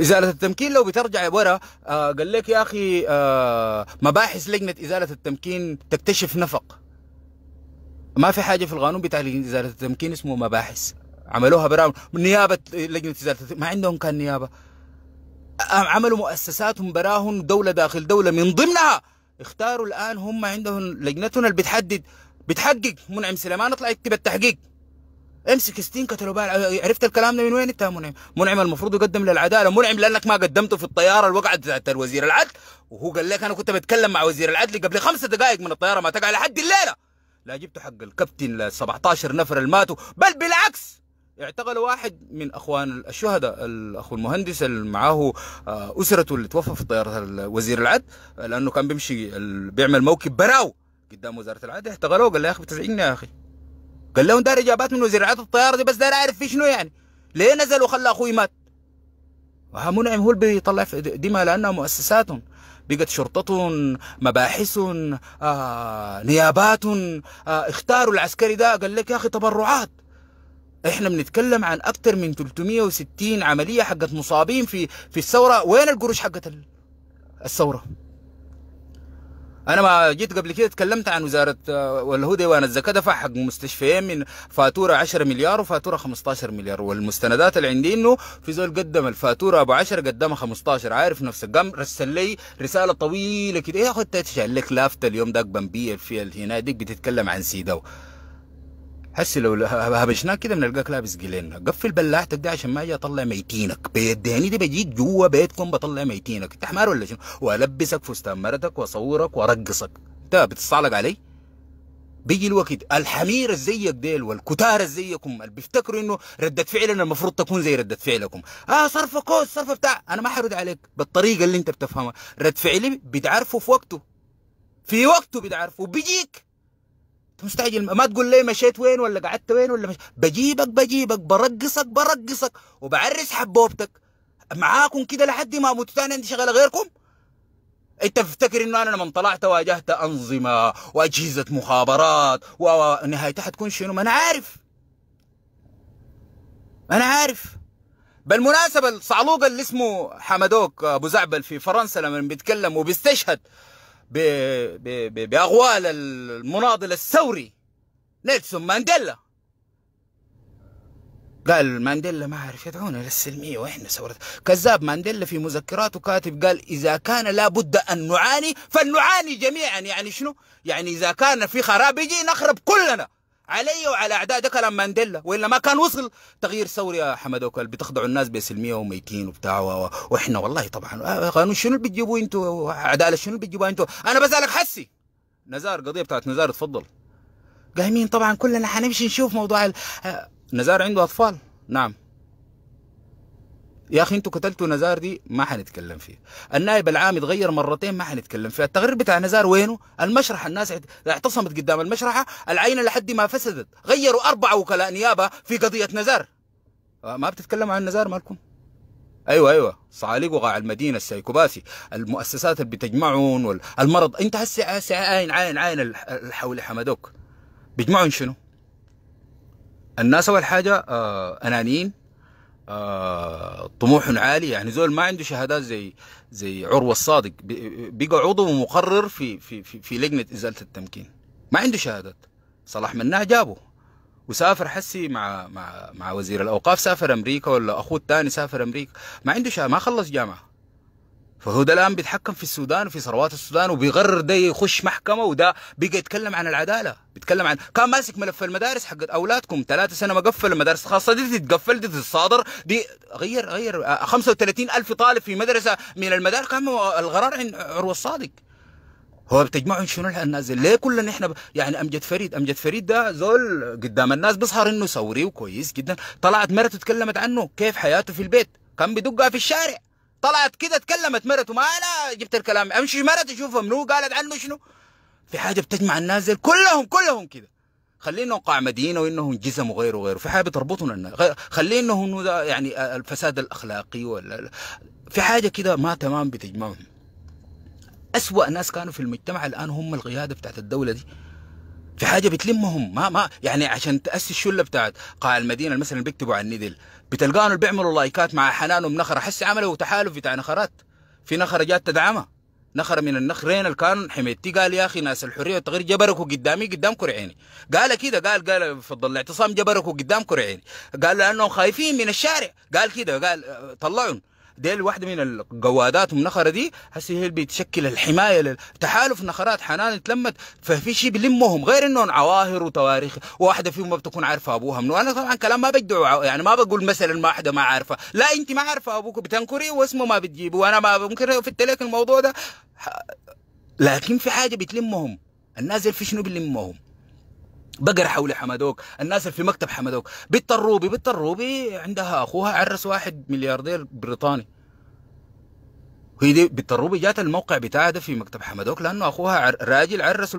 إزالة التمكين لو بترجع ورا آه قال لك يا أخي آه مباحث لجنة إزالة التمكين تكتشف نفق ما في حاجة في القانون بتاع لجنة إزالة التمكين اسمه مباحث عملوها براون نيابة لجنة إزالة التمكين ما عندهم كان نيابة عملوا مؤسساتهم براهم دولة داخل دولة من ضمنها اختاروا الآن هم عندهم لجنتنا اللي بتحدد بتحقق منعم سليمان طلع يكتب التحقيق امسك ستين كتلوبات عرفت الكلام ده من وين انت يا منعم؟ منعم المفروض يقدم للعداله، منعم لانك ما قدمته في الطياره الوقعه بتاعت الوزير العدل وهو قال لك انا كنت بتكلم مع وزير العدل قبل خمس دقائق من الطياره ما تقع لحد الليله. لا جبت حق الكابتن ل 17 نفر اللي ماتوا، بل بالعكس اعتقلوا واحد من اخوان الشهداء الاخو المهندس اللي معاه آه، اسرته اللي توفى في طياره وزير العدل لانه كان بيمشي بيعمل موكب براو قدام وزاره العدل اعتقلوه قال له يا اخي بتزعجني يا اخي قال لهم دار اجابات من وزير الطياره دي بس دار اعرف في شنو يعني ليه نزل وخلى اخوي مات وها منعم هو اللي بيطلع دماء لانها مؤسساتهم بقت شرطتهم مباحثهم آه، نياباتهم آه، اختاروا العسكري ده قال لك يا اخي تبرعات احنا بنتكلم عن اكثر من 360 عمليه حقت مصابين في في الثوره وين القروش حقت الثوره انا ما جيت قبل كده تكلمت عن وزاره هو آه، ديوان الزكاه دفع حق مستشفيين من فاتوره 10 مليار وفاتوره 15 مليار والمستندات اللي عندي انه في زول قدم الفاتوره ابو 10 قدمها 15 عارف نفسك قام رسل لي رساله طويله كده يا اخي انت لك لافته اليوم داك بنبيه في هنا ديك بتتكلم عن سيدو هسه لو هبشناك كده بنلقاك لابس جلين قفل بلاحتك دي عشان ما اجي اطلع ميتينك بيديني دي بجيك جوا بيتكم بطلع ميتينك انت حمار ولا شنو والبسك فستان مرتك واصورك وارقصك انت بتتصالق علي بيجي الوقت الحمير زيك ديل والكتار زيكم اللي بيفتكروا انه ردة فعلنا المفروض تكون زي ردة فعلكم اه صرف قوس صرف بتاع انا ما حرد عليك بالطريقه اللي انت بتفهمها رد فعلي بتعرفه في وقته في وقته بتعرفه بيجيك انت مستعجل ما تقول لي مشيت وين ولا قعدت وين ولا مش... بجيبك بجيبك برقصك برقصك وبعرس حبوبتك معاكم كده لحد ما اموت ثاني عندي شغله غيركم انت تفتكر انه انا لما طلعت واجهت انظمه واجهزه مخابرات ونهايتها حتكون شنو ما انا عارف انا عارف بالمناسبة الصعلوق اللي اسمه حمدوك أبو زعبل في فرنسا لما بيتكلم وبيستشهد باغوال المناضل الثوري نيلسون مانديلا قال مانديلا ما عارف يدعونا للسلمية وإحنا ثورة كذاب مانديلا في مذكراته كاتب قال إذا كان لابد أن نعاني فلنعاني جميعا يعني شنو يعني إذا كان في خراب يجي نخرب كلنا علي وعلى اعداء ده كلام مانديلا والا ما كان وصل تغيير ثوري يا حمد وكل بتخدعوا الناس بسلميه وميتين وبتاع واحنا والله طبعا آه، آه، قانون شنو اللي بتجيبوه انتوا عداله شنو اللي بتجيبوها انتوا انا بسالك حسي نزار قضيه بتاعت نزار اتفضل قايمين طبعا كلنا حنمشي نشوف موضوع ال... آه، نزار عنده اطفال نعم يا اخي انتوا قتلتوا نزار دي ما حنتكلم فيها النائب العام اتغير مرتين ما حنتكلم فيها التغيير بتاع نزار وينه المشرحه الناس اعتصمت قدام المشرحه العين لحد ما فسدت غيروا اربعه وكلاء نيابه في قضيه نزار آه، ما بتتكلموا عن نزار مالكم ايوه ايوه صعاليق وقاع المدينه السايكوباسي المؤسسات اللي بتجمعهم والمرض انت هسه عاين عاين عاين حول حمدوك بيجمعهم شنو؟ الناس اول حاجه آه انانيين آه، طموح عالي يعني زول ما عنده شهادات زي زي عروه الصادق بقى عضو ومقرر في في في, في لجنه ازاله التمكين ما عنده شهادات صلاح مناع جابه وسافر حسي مع مع مع وزير الاوقاف سافر امريكا ولا اخوه الثاني سافر امريكا ما عنده شهادة ما خلص جامعه فهو ده الان بيتحكم في السودان وفي ثروات السودان وبيغرر ده يخش محكمه وده بيجي يتكلم عن العداله بيتكلم عن كان ماسك ملف المدارس حق اولادكم ثلاثة سنه مقفل المدارس الخاصه دي تتقفل دي تتصادر دي غير غير 35 آه، الف طالب في مدرسه من المدارس كان القرار عند عروه الصادق هو بتجمعهم شنو الناس ليه كلنا احنا ب... يعني امجد فريد امجد فريد ده زول قدام الناس بيظهر انه ثوري وكويس جدا طلعت مرته تكلمت عنه كيف حياته في البيت كان بدقها في الشارع طلعت كده اتكلمت مرته ما انا جبت الكلام امشي مرته شوفها منو قالت عنه شنو في حاجه بتجمع الناس كلهم كلهم كده خلينا مدينة وانهم جزم وغيره وغيره في حاجه بتربطنا الناس خلينا إنهم يعني آه، الفساد الاخلاقي ولا في حاجه كده ما تمام بتجمعهم أسوأ ناس كانوا في المجتمع الآن هم القيادة بتاعت الدولة دي في حاجة بتلمهم ما ما يعني عشان تأسس الشلة بتاعت قاع المدينة مثلا بيكتبوا عن النيدل بتلقاهم اللي بيعملوا لايكات مع حنان ام نخره حسي عملوا تحالف بتاع نخرات في نخره جات تدعمها نخره من النخرين اللي كان حميدتي قال يا اخي ناس الحريه والتغيير جبركوا قدامي قدام عيني قال كده قال قال فضل الاعتصام جبركوا قدام عيني قال لانهم خايفين من الشارع قال كده قال طلعهم ديل واحده من الجوادات النخره دي هسه هي اللي بتشكل الحمايه لل... تحالف نخرات حنان اتلمت ففي شيء بلمهم غير انهم عواهر وتواريخ واحده فيهم ما بتكون عارفه ابوها منو انا طبعا كلام ما بدعو يعني ما بقول مثلا ما حدا ما عارفه لا انت ما عارفه ابوك بتنكري واسمه ما بتجيبه وانا ما ممكن في لك الموضوع ده لكن في حاجه بتلمهم النازل في شنو بلمهم بقر حول حمدوك الناس اللي في مكتب حمدوك بيت الروبي بيت الروبي عندها اخوها عرس واحد ملياردير بريطاني وهي دي بالتروبه جات الموقع بتاعها ده في مكتب حمدوك لانه اخوها راجل عرس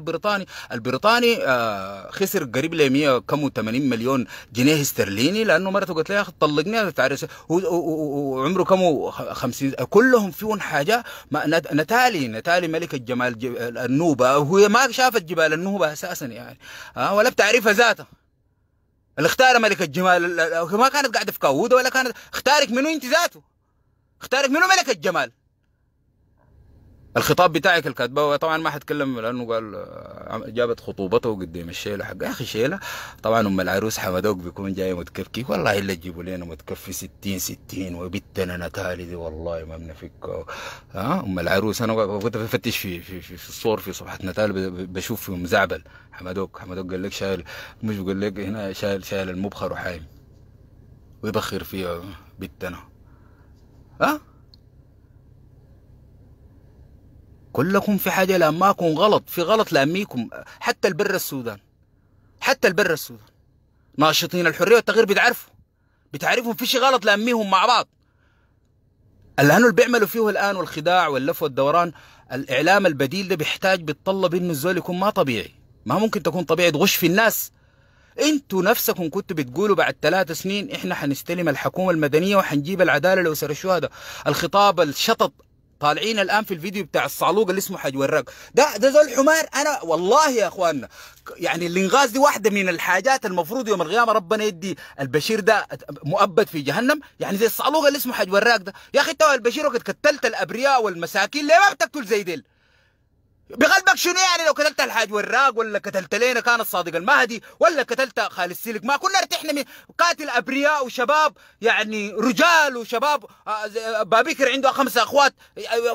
البريطاني آه خسر قريب ل 100 كم 80 مليون جنيه استرليني لانه مرته قالت لها طلقني تعرس وعمره كم 50 كلهم فيهم حاجه ما... نتالي نتالي ملكه جمال النوبه وهي ما شافت جبال النوبه اساسا يعني آه ولا بتعرفها ذاتها اللي اختار ملك الجمال ما كانت قاعده في كاوده ولا كانت اختارك منو انت ذاته اختارك منو ملك الجمال الخطاب بتاعك الكاتبه طبعا ما حتكلم لانه قال آه، جابت خطوبته قدام الشيله حق يا اخي شيله طبعا ام العروس حمدوك بيكون جاي متكفكي والله الا تجيبوا لنا متكفي 60 60 وبتنا نتالي دي والله ما بنفكها آه، ها ام العروس انا كنت بفتش في في, في, في الصور في صفحه نتالي بشوف فيهم زعبل حمدوك حمدوك قال لك شايل مش قال لك هنا شايل شايل المبخر وحايم ويبخر فيها بتنا ها آه؟ كلكم في حاجة لأماكم غلط في غلط لأميكم حتى البر السودان حتى البر السودان ناشطين الحرية والتغيير بتعرفوا بتعرفهم في شي غلط لأميهم مع بعض الآن اللي بيعملوا فيه الآن والخداع واللف والدوران الإعلام البديل ده بيحتاج بيتطلب إنه الزول يكون ما طبيعي ما ممكن تكون طبيعي تغش في الناس انتوا نفسكم كنتوا بتقولوا بعد ثلاث سنين احنا حنستلم الحكومه المدنيه وحنجيب العداله لاسر الشهداء الخطاب الشطط طالعين الان في الفيديو بتاع الصعلوق اللي اسمه حج وراك ده ده زول حمار انا والله يا اخواننا يعني الانغاز دي واحده من الحاجات المفروض يوم القيامه ربنا يدي البشير ده مؤبد في جهنم يعني زي الصعلوق اللي اسمه حج وراك ده يا اخي انت البشير وقت كتلت الابرياء والمساكين ليه ما بتقتل زي ديل بقلبك شنو يعني لو قتلت الحاج وراق ولا قتلت لينا كان الصادق المهدي ولا قتلت خالد سيلك ما كنا ارتحنا من قاتل ابرياء وشباب يعني رجال وشباب آه، آه، بابكر عنده خمس اخوات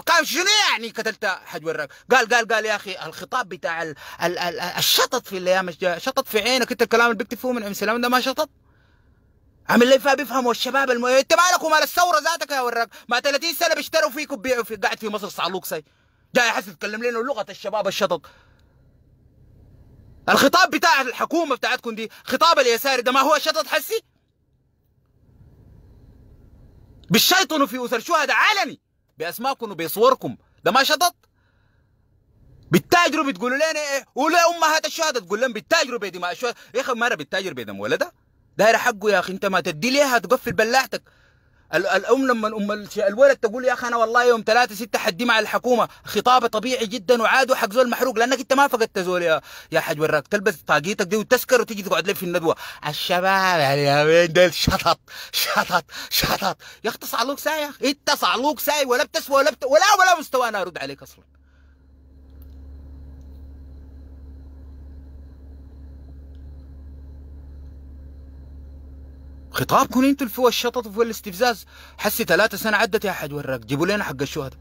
كان آه، شنو يعني قتلت حاج وراق قال قال قال يا اخي الخطاب بتاع ال ال ال الشطط في الايام شطط في عينك انت الكلام اللي بيكتب فيه من ام سلام ده ما شطط عامل لي بيفهموا الشباب المو... انت مالك ومال الثوره ذاتك يا وراق ما 30 سنه بيشتروا فيك وبيعوا في قاعد في مصر صعلوك سي جاي حسن يتكلم لنا لغه الشباب الشطط الخطاب بتاع الحكومه بتاعتكم دي خطاب اليساري ده ما هو شطط حسي بالشيطن في اسر شهداء علني باسماءكم وبصوركم ده ما شطط بالتاجر بتقولوا لنا ايه ولا امهات الشهداء تقول لهم بتاجروا ما الشهداء يا اخي ما انا بتاجر بدم ولدها داير حقه يا اخي انت ما تدي ليها تقفل بلاحتك الام لما ام الولد تقول يا اخي انا والله يوم ثلاثة ستة حدي مع الحكومه خطابة طبيعي جدا وعاد حق زول محروق لانك انت ما فقدت زول يا يا حاج وراك تلبس طاقيتك دي وتسكر وتجي تقعد لي في الندوه الشباب يا وين ديل شطط شطط شطط يا اخي تصعلوك ساي يا اخي انت إيه صعلوك ساي ولا بتسوى ولا بت... ولا ولا مستوى انا ارد عليك اصلا خطابكم انتوا اللي فيه الشطط وفيه الاستفزاز حسي ثلاثة سنة عدت يا حاج وراك جيبوا لنا حق الشهداء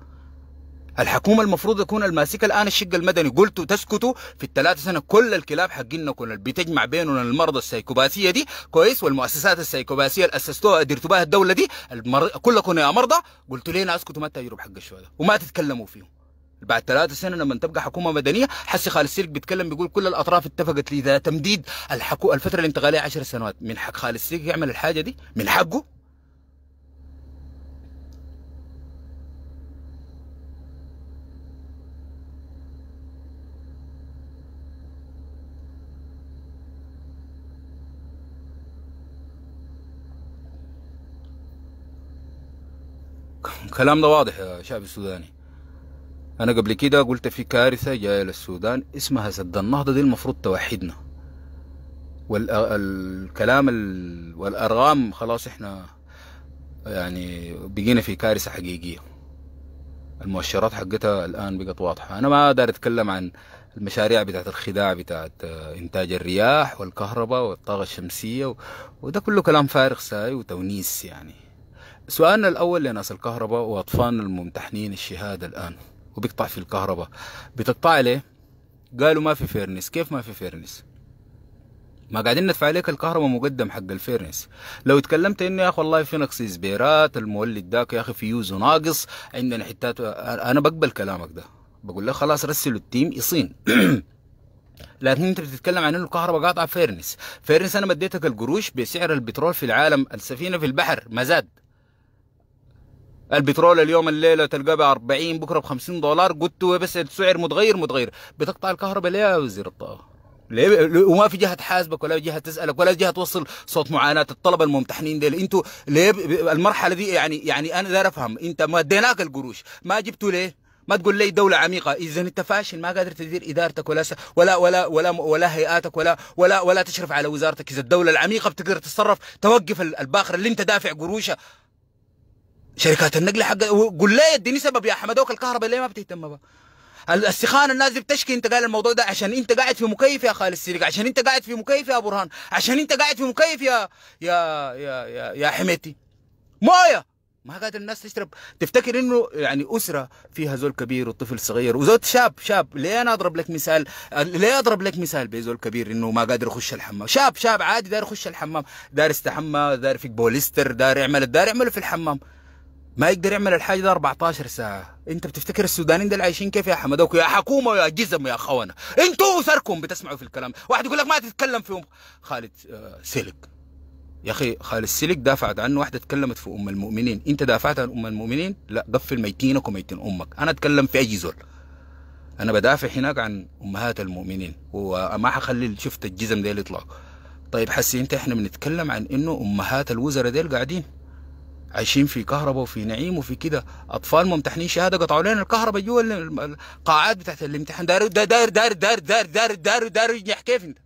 الحكومة المفروض تكون الماسكة الآن الشق المدني قلتوا تسكتوا في الثلاثة سنة كل الكلاب حقينكم اللي بتجمع بيننا المرضى السيكوباسية دي كويس والمؤسسات السيكوباسية اللي أسستوها أديرتوا بها الدولة دي المر... كلكم يا مرضى قلتوا لنا اسكتوا ما تجرب حق الشهداء وما تتكلموا فيهم بعد ثلاثة سنة لما تبقى حكومة مدنية حسي خالد سيرك بيتكلم بيقول كل الأطراف اتفقت لذا تمديد الحكو الفترة الانتقالية 10 سنوات من حق خالد السلك يعمل الحاجة دي من حقه الكلام ده واضح يا شعب السوداني انا قبل كده قلت في كارثه جايه للسودان اسمها سد النهضه دي المفروض توحدنا والكلام والارقام خلاص احنا يعني بقينا في كارثه حقيقيه المؤشرات حقتها الان بقت واضحه انا ما أقدر اتكلم عن المشاريع بتاعت الخداع بتاعت انتاج الرياح والكهرباء والطاقه الشمسيه و... وده كله كلام فارغ ساي وتونيس يعني سؤالنا الاول لناس الكهرباء واطفالنا الممتحنين الشهاده الان وبيقطع في الكهرباء بتقطع ليه قالوا ما في فيرنس كيف ما في فيرنس ما قاعدين ندفع عليك الكهرباء مقدم حق الفيرنس لو اتكلمت انه يا اخي والله في نقص زبيرات المولد داك يا اخي في يوزو ناقص عندنا حتات انا بقبل كلامك ده بقول له خلاص رسلوا التيم يصين لكن انت بتتكلم عن انه الكهرباء قاطعه فيرنس فيرنس انا مديتك القروش بسعر البترول في العالم السفينه في البحر ما زاد البترول اليوم الليله تلقاه ب 40 بكره ب 50 دولار قلت بس السعر متغير متغير بتقطع الكهرباء ليه يا وزير الطاقه؟ ليه وما في جهه تحاسبك ولا جهه تسالك ولا جهه توصل صوت معاناه الطلبه الممتحنين ديل انتوا ليه المرحله دي يعني يعني انا داير افهم انت ما اديناك القروش ما جبتوا ليه؟ ما تقول لي دولة عميقة، إذا أنت فاشل ما قادر تدير إدارتك ولا ولا ولا ولا ولا هيئاتك ولا ولا ولا تشرف على وزارتك، إذا الدولة العميقة بتقدر تتصرف توقف الباخرة اللي أنت دافع قروشها شركات النقل حق قول لي اديني سبب يا اوك الكهرباء ليه ما بتهتم بها السخان الناس بتشكي انت قال الموضوع ده عشان انت قاعد في مكيف يا خالد سيرك عشان انت قاعد في مكيف يا برهان عشان انت قاعد في مكيف يا يا يا يا, يا حميتي مويه ما قادر الناس تشرب تفتكر انه يعني اسره فيها زول كبير وطفل صغير وزوج شاب شاب ليه انا اضرب لك مثال ليه اضرب لك مثال بزول كبير انه ما قادر يخش الحمام شاب شاب عادي داير يخش الحمام دار استحمى دار يفك بوليستر دار يعمل دار يعمل في الحمام ما يقدر يعمل الحاجه ده 14 ساعه انت بتفتكر السودانيين ده عايشين كيف يا حمدوك يا حكومه ويا جزم يا خونه انتوا اسركم بتسمعوا في الكلام واحد يقول لك ما تتكلم في خالد آه، سلك يا اخي خالد سلك دافعت عنه واحده تكلمت في ام المؤمنين انت دافعت عن ام المؤمنين لا قفل ميتينك وميتين امك انا اتكلم في اي زول انا بدافع هناك عن امهات المؤمنين وما حخلي شفت الجزم ديل يطلع طيب حسي انت احنا بنتكلم عن انه امهات الوزراء ديل قاعدين عايشين في كهرباء وفي نعيم وفي كده اطفال ممتحنين شهاده قطعوا لنا الكهرباء جوا القاعات بتاعت الامتحان داير داير داير داير داير داير داير داير ينجح كيف انت؟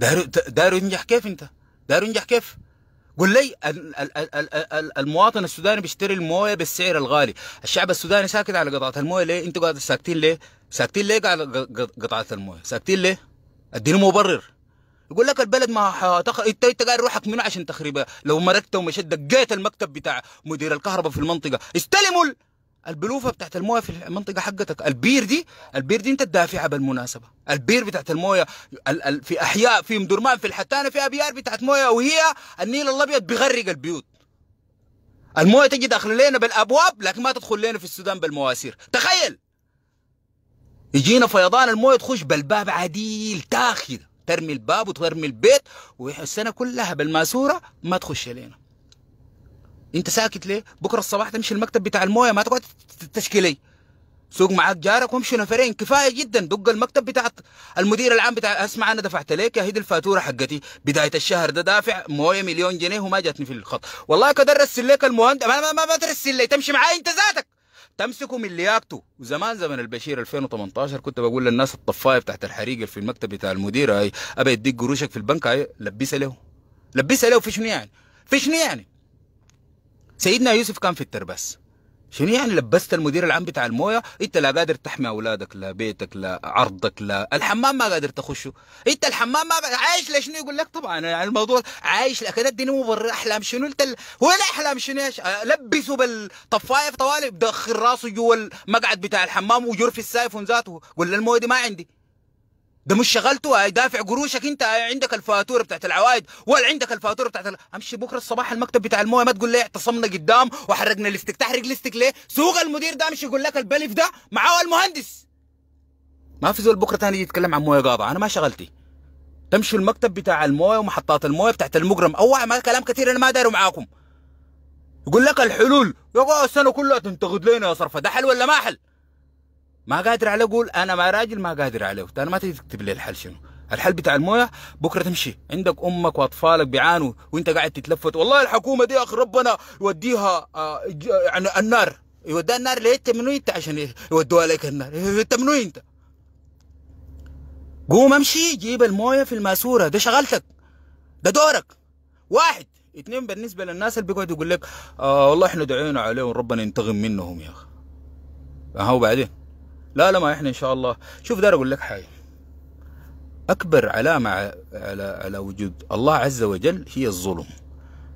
داير داير ينجح كيف انت؟ داير ينجح كيف؟ قل لي المواطن السوداني بيشتري المويه بالسعر الغالي الشعب السوداني ساكت على قطعه المويه ليه انتوا قاعد ساكتين ليه ساكتين ليه على قطعه المويه ساكتين ليه اديني مبرر يقول لك البلد ما حتخ... انت انت قاعد روحك منو عشان تخربها لو مركت ومشيت دقيت المكتب بتاع مدير الكهرباء في المنطقه استلموا البلوفه بتاعت المويه في المنطقه حقتك البير دي البير دي انت تدافعها بالمناسبه البير بتاعت المويه ال ال في احياء في ام درمان في الحتانه في ابيار بتاعت مويه وهي النيل الابيض بيغرق البيوت المويه تجي داخل لنا بالابواب لكن ما تدخل لنا في السودان بالمواسير تخيل يجينا فيضان المويه تخش بالباب عديل تاخذ ترمي الباب وترمي البيت والسنه كلها بالماسوره ما تخش لنا انت ساكت ليه بكره الصباح تمشي المكتب بتاع المويه ما تقعد تشكيلي سوق معاك جارك وامشي نفرين كفايه جدا دق المكتب بتاع المدير العام بتاع اسمع انا دفعت لك يا هيدي الفاتوره حقتي بدايه الشهر ده دافع مويه مليون جنيه وما جاتني في الخط والله كده ارسل لك المهندس ما, ما, ما, ما ترسل لي تمشي معاي انت ذاتك تمسكه من لياقته وزمان زمن البشير 2018 كنت بقول للناس الطفايه بتاعت الحريق في المكتب بتاع المدير ابي يديك قروشك في البنك لبسها له لبسها له في شنو يعني في شنو يعني سيدنا يوسف كان في التربس شنو يعني لبست المدير العام بتاع المويه انت لا قادر تحمي اولادك لا بيتك لا عرضك لا الحمام ما قادر تخشه انت الحمام ما قادر عايش لشنو يقول لك طبعا يعني الموضوع عايش لكن اديني مبرر احلام شنو انت ال... هو احلام شنو ايش آه، لبسه بالطفايه في طوالي بدخل راسه جوا المقعد بتاع الحمام وجرف السايفون ذاته قول المويه دي ما عندي ده مش شغلته هيدافع قروشك انت عندك الفاتوره بتاعت العوائد ولا عندك الفاتوره بتاعت ال... امشي بكره الصباح المكتب بتاع المويه ما تقول لي اعتصمنا قدام وحرقنا ليستك تحرق ليستك ليه؟ سوق المدير ده امشي يقول لك البلف ده معاه المهندس ما في زول بكره ثاني يتكلم عن مويه قاطعه انا ما شغلتي تمشي المكتب بتاع المويه ومحطات المويه بتاعت المجرم اوعى ما كلام كثير انا ما داري معاكم يقول لك الحلول يا السنه كلها تنتقد لنا يا صرفه ده حل ولا ما حل؟ ما قادر على اقول انا ما راجل ما قادر عليه طيب انا ما تقدر تكتب لي الحل شنو الحل بتاع المويه بكره تمشي عندك امك واطفالك بيعانوا وانت قاعد تتلفت والله الحكومه دي اخ ربنا يوديها آه، يعني النار يوديها النار ليه انت منو انت عشان يودوها لك النار انت منو انت قوم امشي جيب المويه في الماسوره ده شغلتك ده دورك واحد اثنين بالنسبه للناس اللي بيقعدوا يقول لك آه والله احنا دعينا عليهم ربنا ينتقم منهم يا اخي هو بعدين لا لا ما احنا ان شاء الله شوف دار اقول لك حاجه اكبر علامه على على وجود الله عز وجل هي الظلم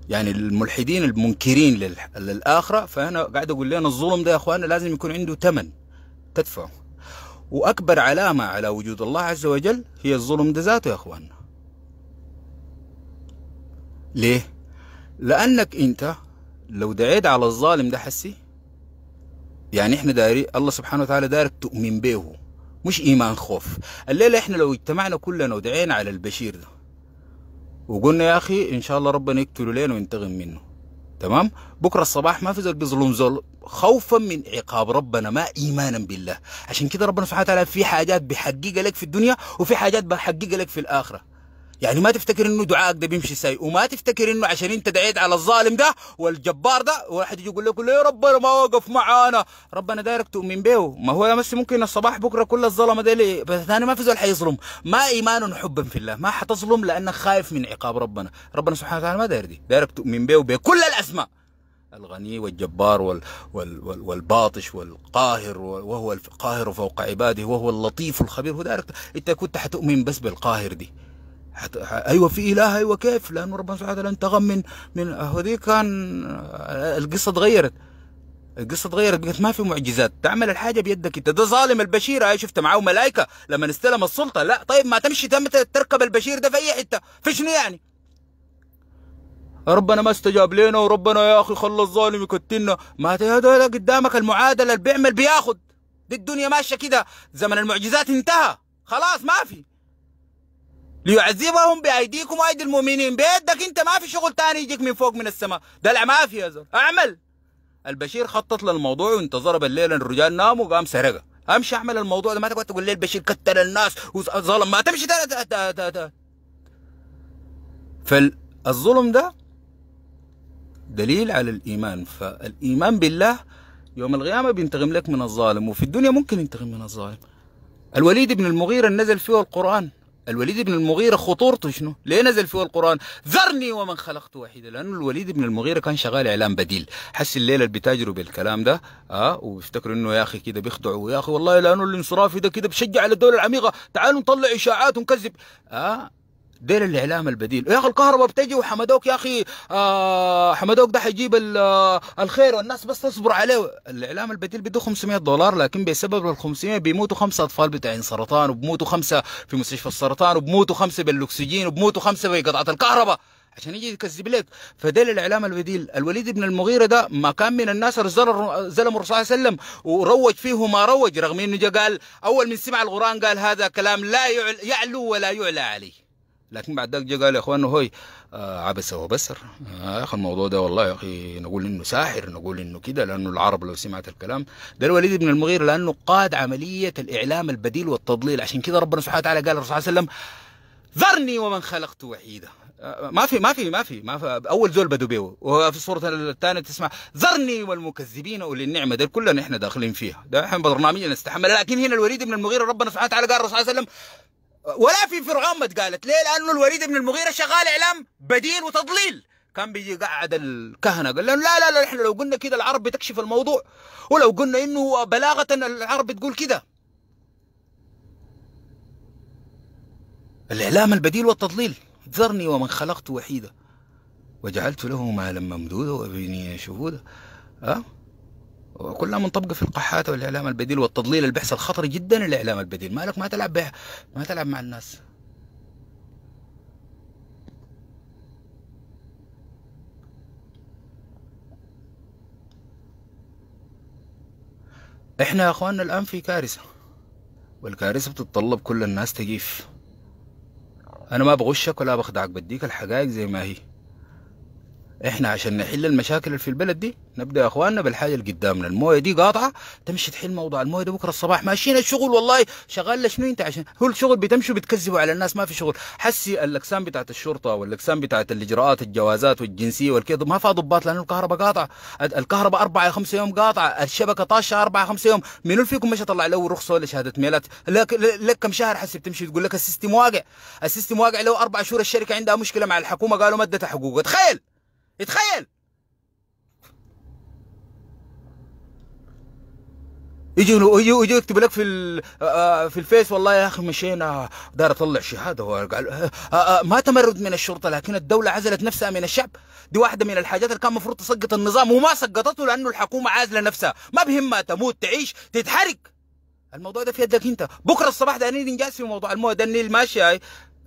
يعني الملحدين المنكرين للاخره فانا قاعد اقول لنا الظلم ده يا اخوانا لازم يكون عنده ثمن تدفعه واكبر علامه على وجود الله عز وجل هي الظلم ده ذاته يا اخوانا ليه لانك انت لو دعيت على الظالم ده حسي يعني احنا داري الله سبحانه وتعالى دارك تؤمن به مش ايمان خوف الليله احنا لو اجتمعنا كلنا ودعينا على البشير ده وقلنا يا اخي ان شاء الله ربنا يقتله لنا وينتقم منه تمام بكره الصباح ما في زول بيظلم زول خوفا من عقاب ربنا ما ايمانا بالله عشان كده ربنا سبحانه وتعالى في حاجات بيحققها لك في الدنيا وفي حاجات بيحققها لك في الاخره يعني ما تفتكر انه دعائك ده بيمشي ساي وما تفتكر انه عشان انت دعيت على الظالم ده والجبار ده واحد يجي يقول لك ليه ربنا ما وقف معانا ربنا دايرك تؤمن به ما هو يا مسي ممكن الصباح بكره كل الظلمه دي بس ثاني ما في زول حيظلم ما ايمان حبا في الله ما حتظلم لانك خايف من عقاب ربنا ربنا سبحانه وتعالى ما داير دي دايرك تؤمن به بكل الاسماء الغني والجبار وال وال وال والباطش والقاهر وهو القاهر فوق عباده وهو اللطيف الخبير هو دايرك انت كنت حتؤمن بس بالقاهر دي حت... ايوه في اله ايوه كيف لانه ربنا سبحانه وتعالى انتقم من من هذي كان القصه اتغيرت القصه اتغيرت بقت ما في معجزات تعمل الحاجه بيدك انت ده ظالم البشير هاي شفت معاه ملائكه لما استلم السلطه لا طيب ما تمشي تركب البشير ده في اي حته في شنو يعني ربنا ما استجاب لنا وربنا يا اخي خلى الظالم يكتلنا ما هذا قدامك المعادله اللي بيعمل بياخد دي الدنيا ماشيه كده زمن المعجزات انتهى خلاص ما في ليعذبهم بايديكم وايدي المؤمنين بيدك انت ما في شغل تاني يجيك من فوق من السماء دلع ما في يا زلمه اعمل البشير خطط للموضوع وانت ضرب الليل الرجال ناموا وقام سرقه امشي اعمل الموضوع ده ما تقعد تقول لي البشير كتل الناس وظلم ما تمشي ده ده ده ده. فالظلم ده دليل على الايمان فالايمان بالله يوم القيامه بينتقم لك من الظالم وفي الدنيا ممكن ينتقم من الظالم الوليد بن المغيرة نزل فيه القرآن الوليد بن المغيرة خطورته شنو؟ ليه نزل فيه القرآن؟ ذرني ومن خلقت وحيدا لأنه الوليد بن المغيرة كان شغال إعلام بديل حس الليلة اللي بتاجروا بالكلام ده اه وبيفتكروا إنه يا أخي كده بيخدعوا يا أخي والله لأنه الانصرافي ده كده بشجع على الدولة العميقة تعالوا نطلع إشاعات ونكذب اه ديل الاعلام البديل يا اخي الكهرباء بتجي وحمدوك يا اخي آه حمدوك ده حيجيب آه، الخير والناس بس تصبر عليه الاعلام البديل بده 500 دولار لكن بسبب ال 500 بيموتوا خمسه اطفال بتاعين سرطان وبموتوا خمسه في مستشفى السرطان وبموتوا خمسه بالاكسجين وبموتوا خمسه بقطعه الكهرباء عشان يجي يكذب لك فديل الاعلام البديل الوليد بن المغيره ده ما كان من الناس اللي الرسول صلى الله عليه وسلم وروج فيه ما روج رغم انه جا قال اول من سمع القران قال هذا كلام لا يعلو ولا يعلى عليه لكن بعد ذلك جاء قال يا اخواننا هوي آه عبس وبسر آه يا اخي الموضوع ده والله يا اخي نقول انه ساحر نقول انه كده لانه العرب لو سمعت الكلام ده الوليد بن المغير لانه قاد عمليه الاعلام البديل والتضليل عشان كده ربنا سبحانه وتعالى قال الرسول صلى الله عليه وسلم ذرني ومن خلقت وحيدا آه، ما في ما في ما في ما في اول زول بدو بيه وفي الصوره الثانيه تسمع ذرني والمكذبين اولي النعمه ده كلنا احنا داخلين فيها ده احنا برنامجنا نستحمل لكن هنا الوليد بن المغيره ربنا سبحانه وتعالى قال الرسول صلى الله عليه وسلم ولا في فرعون ما اتقالت ليه؟ لانه الوليد بن المغيره شغال اعلام بديل وتضليل كان بيجي قاعد الكهنه قال لهم لا لا لا احنا لو قلنا كده العرب بتكشف الموضوع ولو قلنا انه بلاغه العرب بتقول كده الاعلام البديل والتضليل ذرني ومن خلقت وحيدا وجعلت له مالا ممدودا وبني شهودا أه؟ وكلها منطبقه في القحات والاعلام البديل والتضليل اللي بيحصل خطر جدا الاعلام البديل مالك ما تلعب بها ما تلعب مع الناس احنا يا اخواننا الان في كارثه والكارثه بتتطلب كل الناس تجيف انا ما بغشك ولا بخدعك بديك الحقائق زي ما هي احنا عشان نحل المشاكل اللي في البلد دي نبدا يا اخواننا بالحاجه اللي قدامنا المويه دي قاطعه تمشي تحل موضوع المويه ده بكره الصباح ماشيين الشغل والله شغال شنو انت عشان هو الشغل بتمشوا بتكذبوا على الناس ما في شغل حسي الاقسام بتاعت الشرطه والاقسام بتاعت الاجراءات الجوازات والجنسيه والكذا ما فيها ضباط لانه الكهرباء قاطعه الكهرباء اربع خمسة يوم قاطعه الشبكه طاشه اربع خمسة يوم منو فيكم مش طلع له رخصه ولا شهاده ميلات لك لك كم شهر حسي بتمشي تقول لك السيستم واقع السيستم واقع لو اربع شهور الشركه عندها مشكله مع الحكومه قالوا مدت حقوقها تخيل اتخيل يجي يجي يجي يكتب لك في آه، آه، في الفيس والله يا اخي مشينا دار اطلع شهاده وقال آه، ما تمرد من الشرطه لكن الدوله عزلت نفسها من الشعب دي واحده من الحاجات اللي كان المفروض تسقط النظام وما سقطته لانه الحكومه عازله نفسها ما بهمها تموت تعيش تتحرق الموضوع ده في يدك انت بكره الصباح ده ننجز في موضوع المويه ده النيل ماشي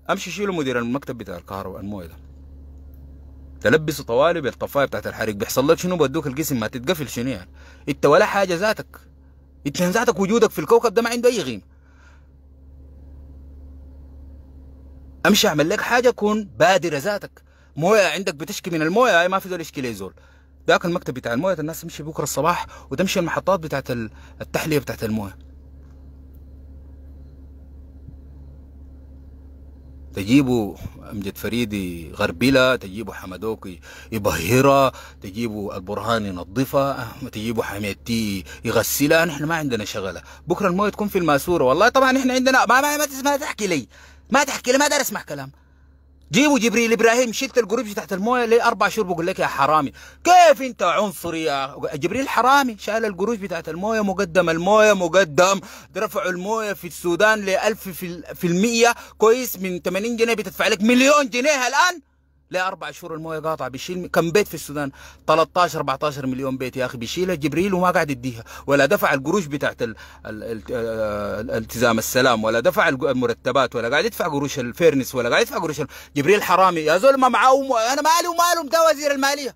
امشي شيله مدير المكتب بتاع الكهرباء المويه ده تلبسه طوالب الطفايه بتاعت الحريق بيحصل لك شنو بدوك الجسم ما تتقفل شنو يعني انت ولا حاجه ذاتك انت ذاتك وجودك في الكوكب ده ما عنده اي قيمه امشي اعمل لك حاجه كون بادره ذاتك مويه عندك بتشكي من المويه ما في زول يشكي لي زول ذاك المكتب بتاع المويه الناس تمشي بكره الصباح وتمشي المحطات بتاعت التحليه بتاعت المويه تجيبوا امجد فريدي غربله تجيبوا حمدوك يبهرها تجيبوا البرهان ينظفها تجيبوا حميدتي يغسلها نحن ما عندنا شغله بكره المويه تكون في الماسوره والله طبعا احنا عندنا ما ما, ما, ما تحكي لي ما تحكي لي ما دار اسمع كلام جيبوا جبريل ابراهيم شلت القروش تحت المويه ليه اربع شهور بقول لك يا حرامي كيف انت عنصري يا جبريل حرامي شال القروش بتاعت المويه مقدم المويه مقدم رفعوا المويه في السودان ل 1000 كويس من 80 جنيه بتدفع لك مليون جنيه الان ليه اربع شهور المويه قاطعه بيشيل كم بيت في السودان 13 14 مليون بيت يا اخي بيشيلها جبريل وما قاعد يديها ولا دفع القروش بتاعت ال... ال... ال... آه، التزام السلام ولا دفع المرتبات ولا قاعد يدفع قروش الفيرنس ولا قاعد يدفع قروش ال... جبريل حرامي يا زول ما معاه وم... انا مالي وماله ده وزير الماليه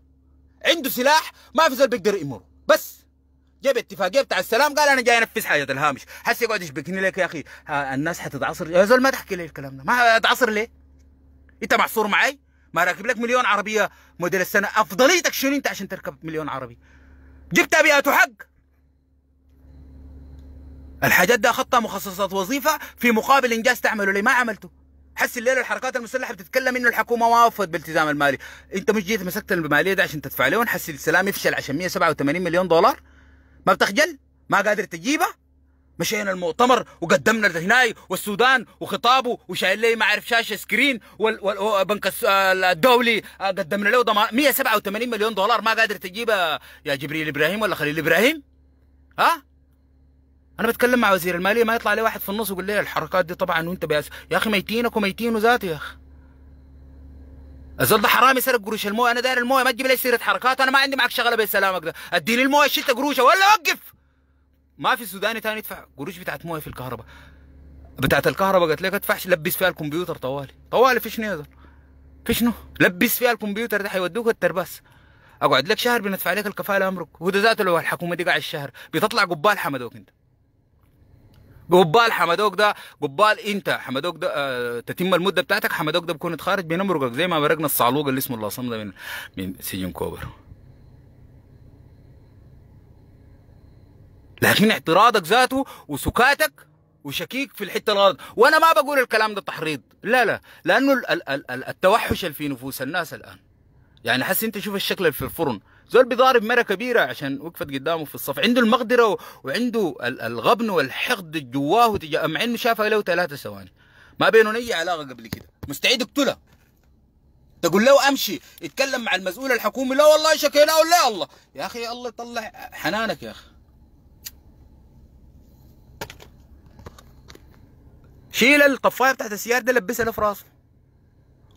عنده سلاح ما في زول بيقدر يمره بس جاب اتفاقيه بتاع السلام قال انا جاي انفذ حاجه الهامش حس يقعد يشبكني لك يا اخي الناس حتتعصر يا زول ما تحكي لي الكلام ده ما تعصر ليه انت معصور معي ما راكب لك مليون عربيه موديل السنه افضليتك شنو انت عشان تركب مليون عربي جبتها بيئته حق الحاجات ده خطه مخصصات وظيفه في مقابل انجاز تعمله ليه ما عملته حس الليله الحركات المسلحه بتتكلم انه الحكومه وافت بالالتزام المالي انت مش جيت مسكت الماليه ده عشان تدفع لهم حس السلام يفشل عشان 187 مليون دولار ما بتخجل ما قادر تجيبها مشينا المؤتمر وقدمنا لهناي والسودان وخطابه وشايل لي ما اعرف شاشه سكرين والبنك الدولي آه، قدمنا له ضمان 187 مليون دولار ما قادر تجيبها يا جبريل ابراهيم ولا خليل ابراهيم ها انا بتكلم مع وزير الماليه ما يطلع لي واحد في النص يقول لي الحركات دي طبعا وانت بياس يا اخي ميتينك وميتين وذاتي يا اخي الزول ده حرامي سرق قروش المويه انا داير المويه ما تجيب لي سيره حركات انا ما عندي معك شغله بسلامك ده اديني المويه شلت قروشه ولا وقف ما في سوداني ثاني يدفع قروش بتاعت مويه في الكهرباء بتاعت الكهرباء قالت لك ادفعش لبس فيها الكمبيوتر طوالي طوالي في شنو في شنو لبس فيها الكمبيوتر ده حيودوك الترباس اقعد لك شهر بندفع لك الكفاله امرك هو ذاته لو الحكومه دي قاعد الشهر بتطلع قبال حمدوك انت قبال حمدوك ده قبال انت حمدوك ده آه تتم المده بتاعتك حمدوك ده بكون اتخرج بنمرقك زي ما مرقنا الصعلوق اللي اسمه الله صمد من من سجن كوبر لكن اعتراضك ذاته وسكاتك وشكيك في الحته الغلط وانا ما بقول الكلام ده تحريض لا لا لانه التوحش اللي في نفوس الناس الان يعني حس انت شوف الشكل اللي في الفرن زول بيضارب مره كبيره عشان وقفت قدامه في الصف عنده المقدره و... وعنده الغبن والحقد جواه تجاه مع انه شافها له ثلاثة ثواني ما بينهم اي علاقه قبل كده مستعد اقتله تقول له امشي اتكلم مع المسؤول الحكومي لا والله شكيناه لا الله يا اخي الله يطلع حنانك يا اخي شيل الطفايه بتاعت السياره دي لبسها في راسه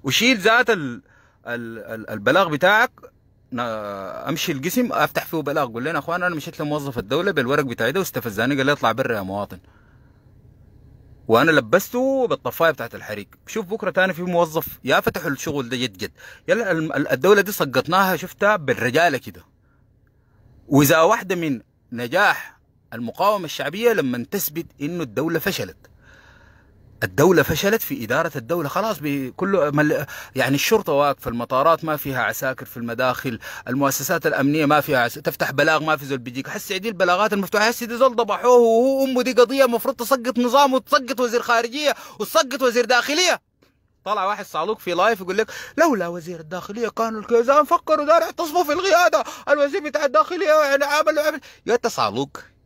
وشيل ذات ال... ال... ال... البلاغ بتاعك امشي القسم افتح فيه بلاغ قول لنا اخوان انا مشيت لموظف الدوله بالورق بتاعي ده واستفزاني قال لي اطلع برا يا مواطن وانا لبسته بالطفايه بتاعت الحريق شوف بكره تاني في موظف يا فتحوا الشغل ده جد جد يلا الدوله دي سقطناها شفتها بالرجاله كده واذا واحده من نجاح المقاومة الشعبية لما تثبت انه الدولة فشلت الدولة فشلت في إدارة الدولة خلاص بكل مل... يعني الشرطة واقفة المطارات ما فيها عساكر في المداخل المؤسسات الأمنية ما فيها عس... تفتح بلاغ ما في زول بيجيك حس دي البلاغات المفتوحة حس دي زول ضبحوه وهو أمه دي قضية المفروض تسقط نظام وتسقط وزير خارجية وتسقط وزير داخلية طلع واحد صالوك في لايف يقول لك لولا وزير الداخليه كانوا الكيزان فكروا دار اعتصموا في القياده الوزير بتاع الداخليه يعني عمل عمل يا انت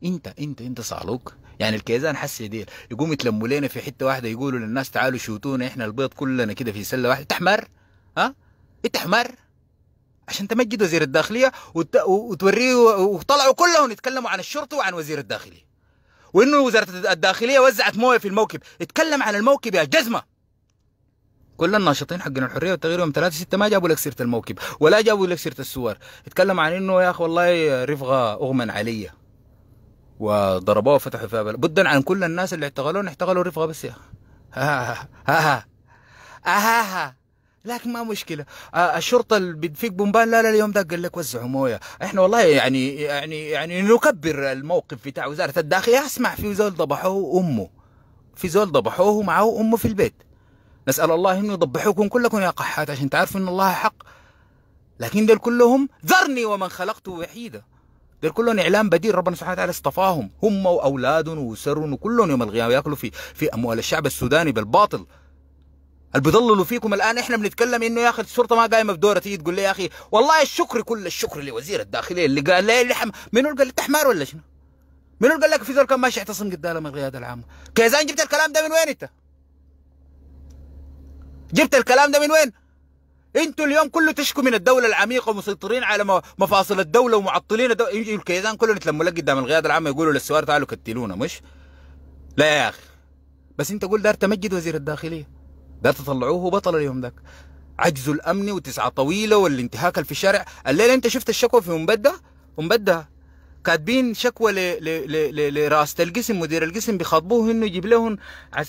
انت انت انت صعلوك يعني الكيزان حس دي يقوم يتلموا لنا في حته واحده يقولوا للناس تعالوا شوتونا احنا البيض كلنا كده في سله واحده انت ها انت حمار عشان تمجد وزير الداخليه وت... وتوريه وطلعوا كلهم يتكلموا عن الشرطه وعن وزير الداخليه وانه وزاره الداخليه وزعت مويه في الموكب اتكلم عن الموكب يا جزمه كل الناشطين حقنا الحريه والتغيير يوم 3 6 ما جابوا لك سيره الموكب ولا جابوا لك سيره السوار اتكلم عن انه يا اخي والله رفغه اغمن عليا وضربوه وفتحوا فيها بل... بدا عن كل الناس اللي اعتقلوهم اعتقلوا رفقه بس يا ها ها ها ها لكن ما مشكلة آه، الشرطة اللي بتفيق بومبان لا لا اليوم ده قال لك وزعوا موية احنا والله يعني يعني يعني نكبر الموقف بتاع وزارة الداخلية اسمع في زول ضبحوه أمه في زول ضبحوه معه أمه في البيت نسأل الله إنه يضبحوكم كلكم يا قحات عشان تعرفوا إن الله حق لكن دول كلهم ذرني ومن خلقته وحيدة دول كلهم اعلام بديل ربنا سبحانه وتعالى اصطفاهم هم واولادهم وسرهم وكلهم يوم القيامه ياكلوا في في اموال الشعب السوداني بالباطل اللي بيضللوا فيكم الان احنا بنتكلم انه يا اخي الشرطه ما قايمه بدورها تيجي تقول لي يا اخي والله الشكر كل الشكر لوزير الداخليه اللي قال لي لحم منو اللي قال لك حمار ولا شنو؟ منو اللي قال لك في ذول كان ماشي يعتصم قدام القياده العامه؟ كيزان جبت الكلام ده من وين انت؟ جبت الكلام ده من وين؟ انتوا اليوم كله تشكوا من الدوله العميقه ومسيطرين على مفاصل الدوله ومعطلين الدولة. يجي الكيزان كله يتلموا لك قدام القياده العامه يقولوا للسوار تعالوا كتلونا مش لا يا اخي بس انت قول دار تمجد وزير الداخليه دار تطلعوه بطل اليوم ذاك عجزه الامني وتسعه طويله والانتهاك في الشارع الليله انت شفت الشكوى في مبده مبده كاتبين شكوى لرئاسه القسم مدير القسم بيخاطبوه انه يجيب لهم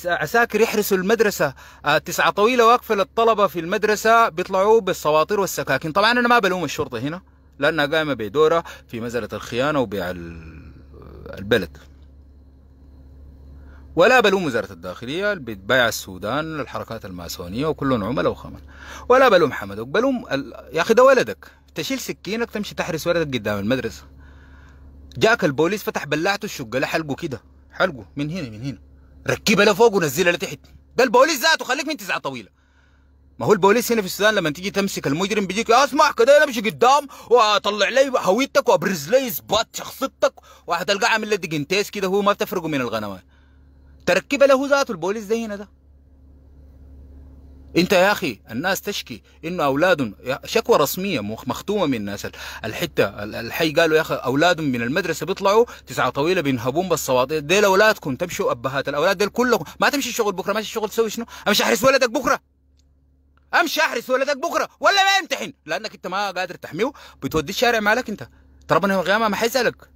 عساكر يحرسوا المدرسه آه، تسعه طويله واقفه للطلبه في المدرسه بيطلعوا بالصواطير والسكاكين طبعا انا ما بلوم الشرطه هنا لانها قائمه بدورها في مزلة الخيانه وبيع البلد ولا بلوم وزارة الداخلية اللي بتبيع السودان للحركات الماسونية وكلهم عملاء وخمن ولا بلوم حمدك بلوم ال... يا أخي ده ولدك تشيل سكينك تمشي تحرس ولدك قدام المدرسة جاك البوليس فتح بلعته الشقه له حلقه كده حلقه من هنا من هنا ركبها لفوق ونزلها لتحت ده البوليس ذاته خليك من تسعه طويله ما هو البوليس هنا في السودان لما تيجي تمسك المجرم بيجيك اسمع كده انا امشي قدام واطلع لي هويتك وابرز لي اثبات شخصيتك وهتلقاه عامل لك دقنتيس كده هو ما بتفرقه من الغنوات تركب له ذاته البوليس ده هنا ده انت يا اخي الناس تشكي انه اولادهم شكوى رسميه مختومه من الناس الحته الحي قالوا يا اخي اولادهم من المدرسه بيطلعوا تسعه طويله بينهبون بالصواطير ديل اولادكم تمشوا ابهات الاولاد ديل كلهم ما تمشي الشغل بكره ماشي الشغل تسوي شنو؟ امشي احرس ولدك بكره امشي احرس ولدك بكره ولا ما يمتحن لانك انت ما قادر تحميه بتودي الشارع مالك انت ترى ربنا يوم القيامه ما حيسالك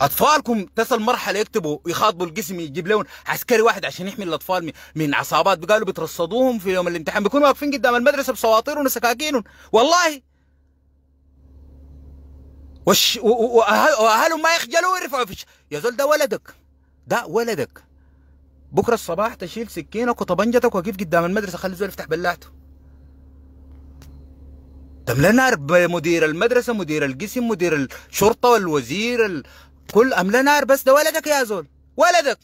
اطفالكم تصل مرحله يكتبوا ويخاطبوا القسم يجيب لهم عسكري واحد عشان يحمي الاطفال من عصابات قالوا بترصدوهم في يوم الامتحان بيكونوا واقفين قدام المدرسه بسواطيرهم وسكاكينهم والله وش واهلهم ما يخجلوا ويرفعوا فيش يا زول ده ولدك ده ولدك بكره الصباح تشيل سكينك وطبنجتك واقف قدام المدرسه خلي الزول يفتح بلاعته تملى نار مدير المدرسه مدير القسم مدير الشرطه والوزير كل أم لنار نار بس ده ولدك يا زول ولدك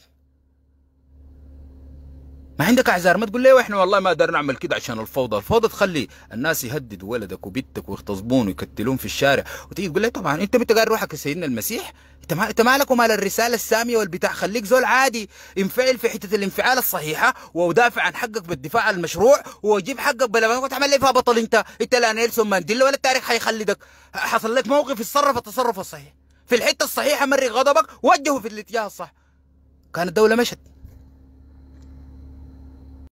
ما عندك اعذار ما تقول لي واحنا والله ما قدرنا نعمل كده عشان الفوضى الفوضى تخلي الناس يهددوا ولدك وبيتك ويغتصبون ويقتلون في الشارع وتيجي تقول لي طبعا انت بتقال روحك سيدنا المسيح انت ما انت مالك ومال الرساله الساميه والبتاع خليك زول عادي انفعل في حته الانفعال الصحيحه ودافع عن حقك بالدفاع عن المشروع وجيب حقك بلا ما تعمل لي فيها بطل انت انت لا نيلسون مانديلا ولا التاريخ حيخلدك حصل لك موقف اتصرف التصرف الصحيح في الحته الصحيحه مري غضبك وجهه في الاتجاه الصح كانت الدوله مشت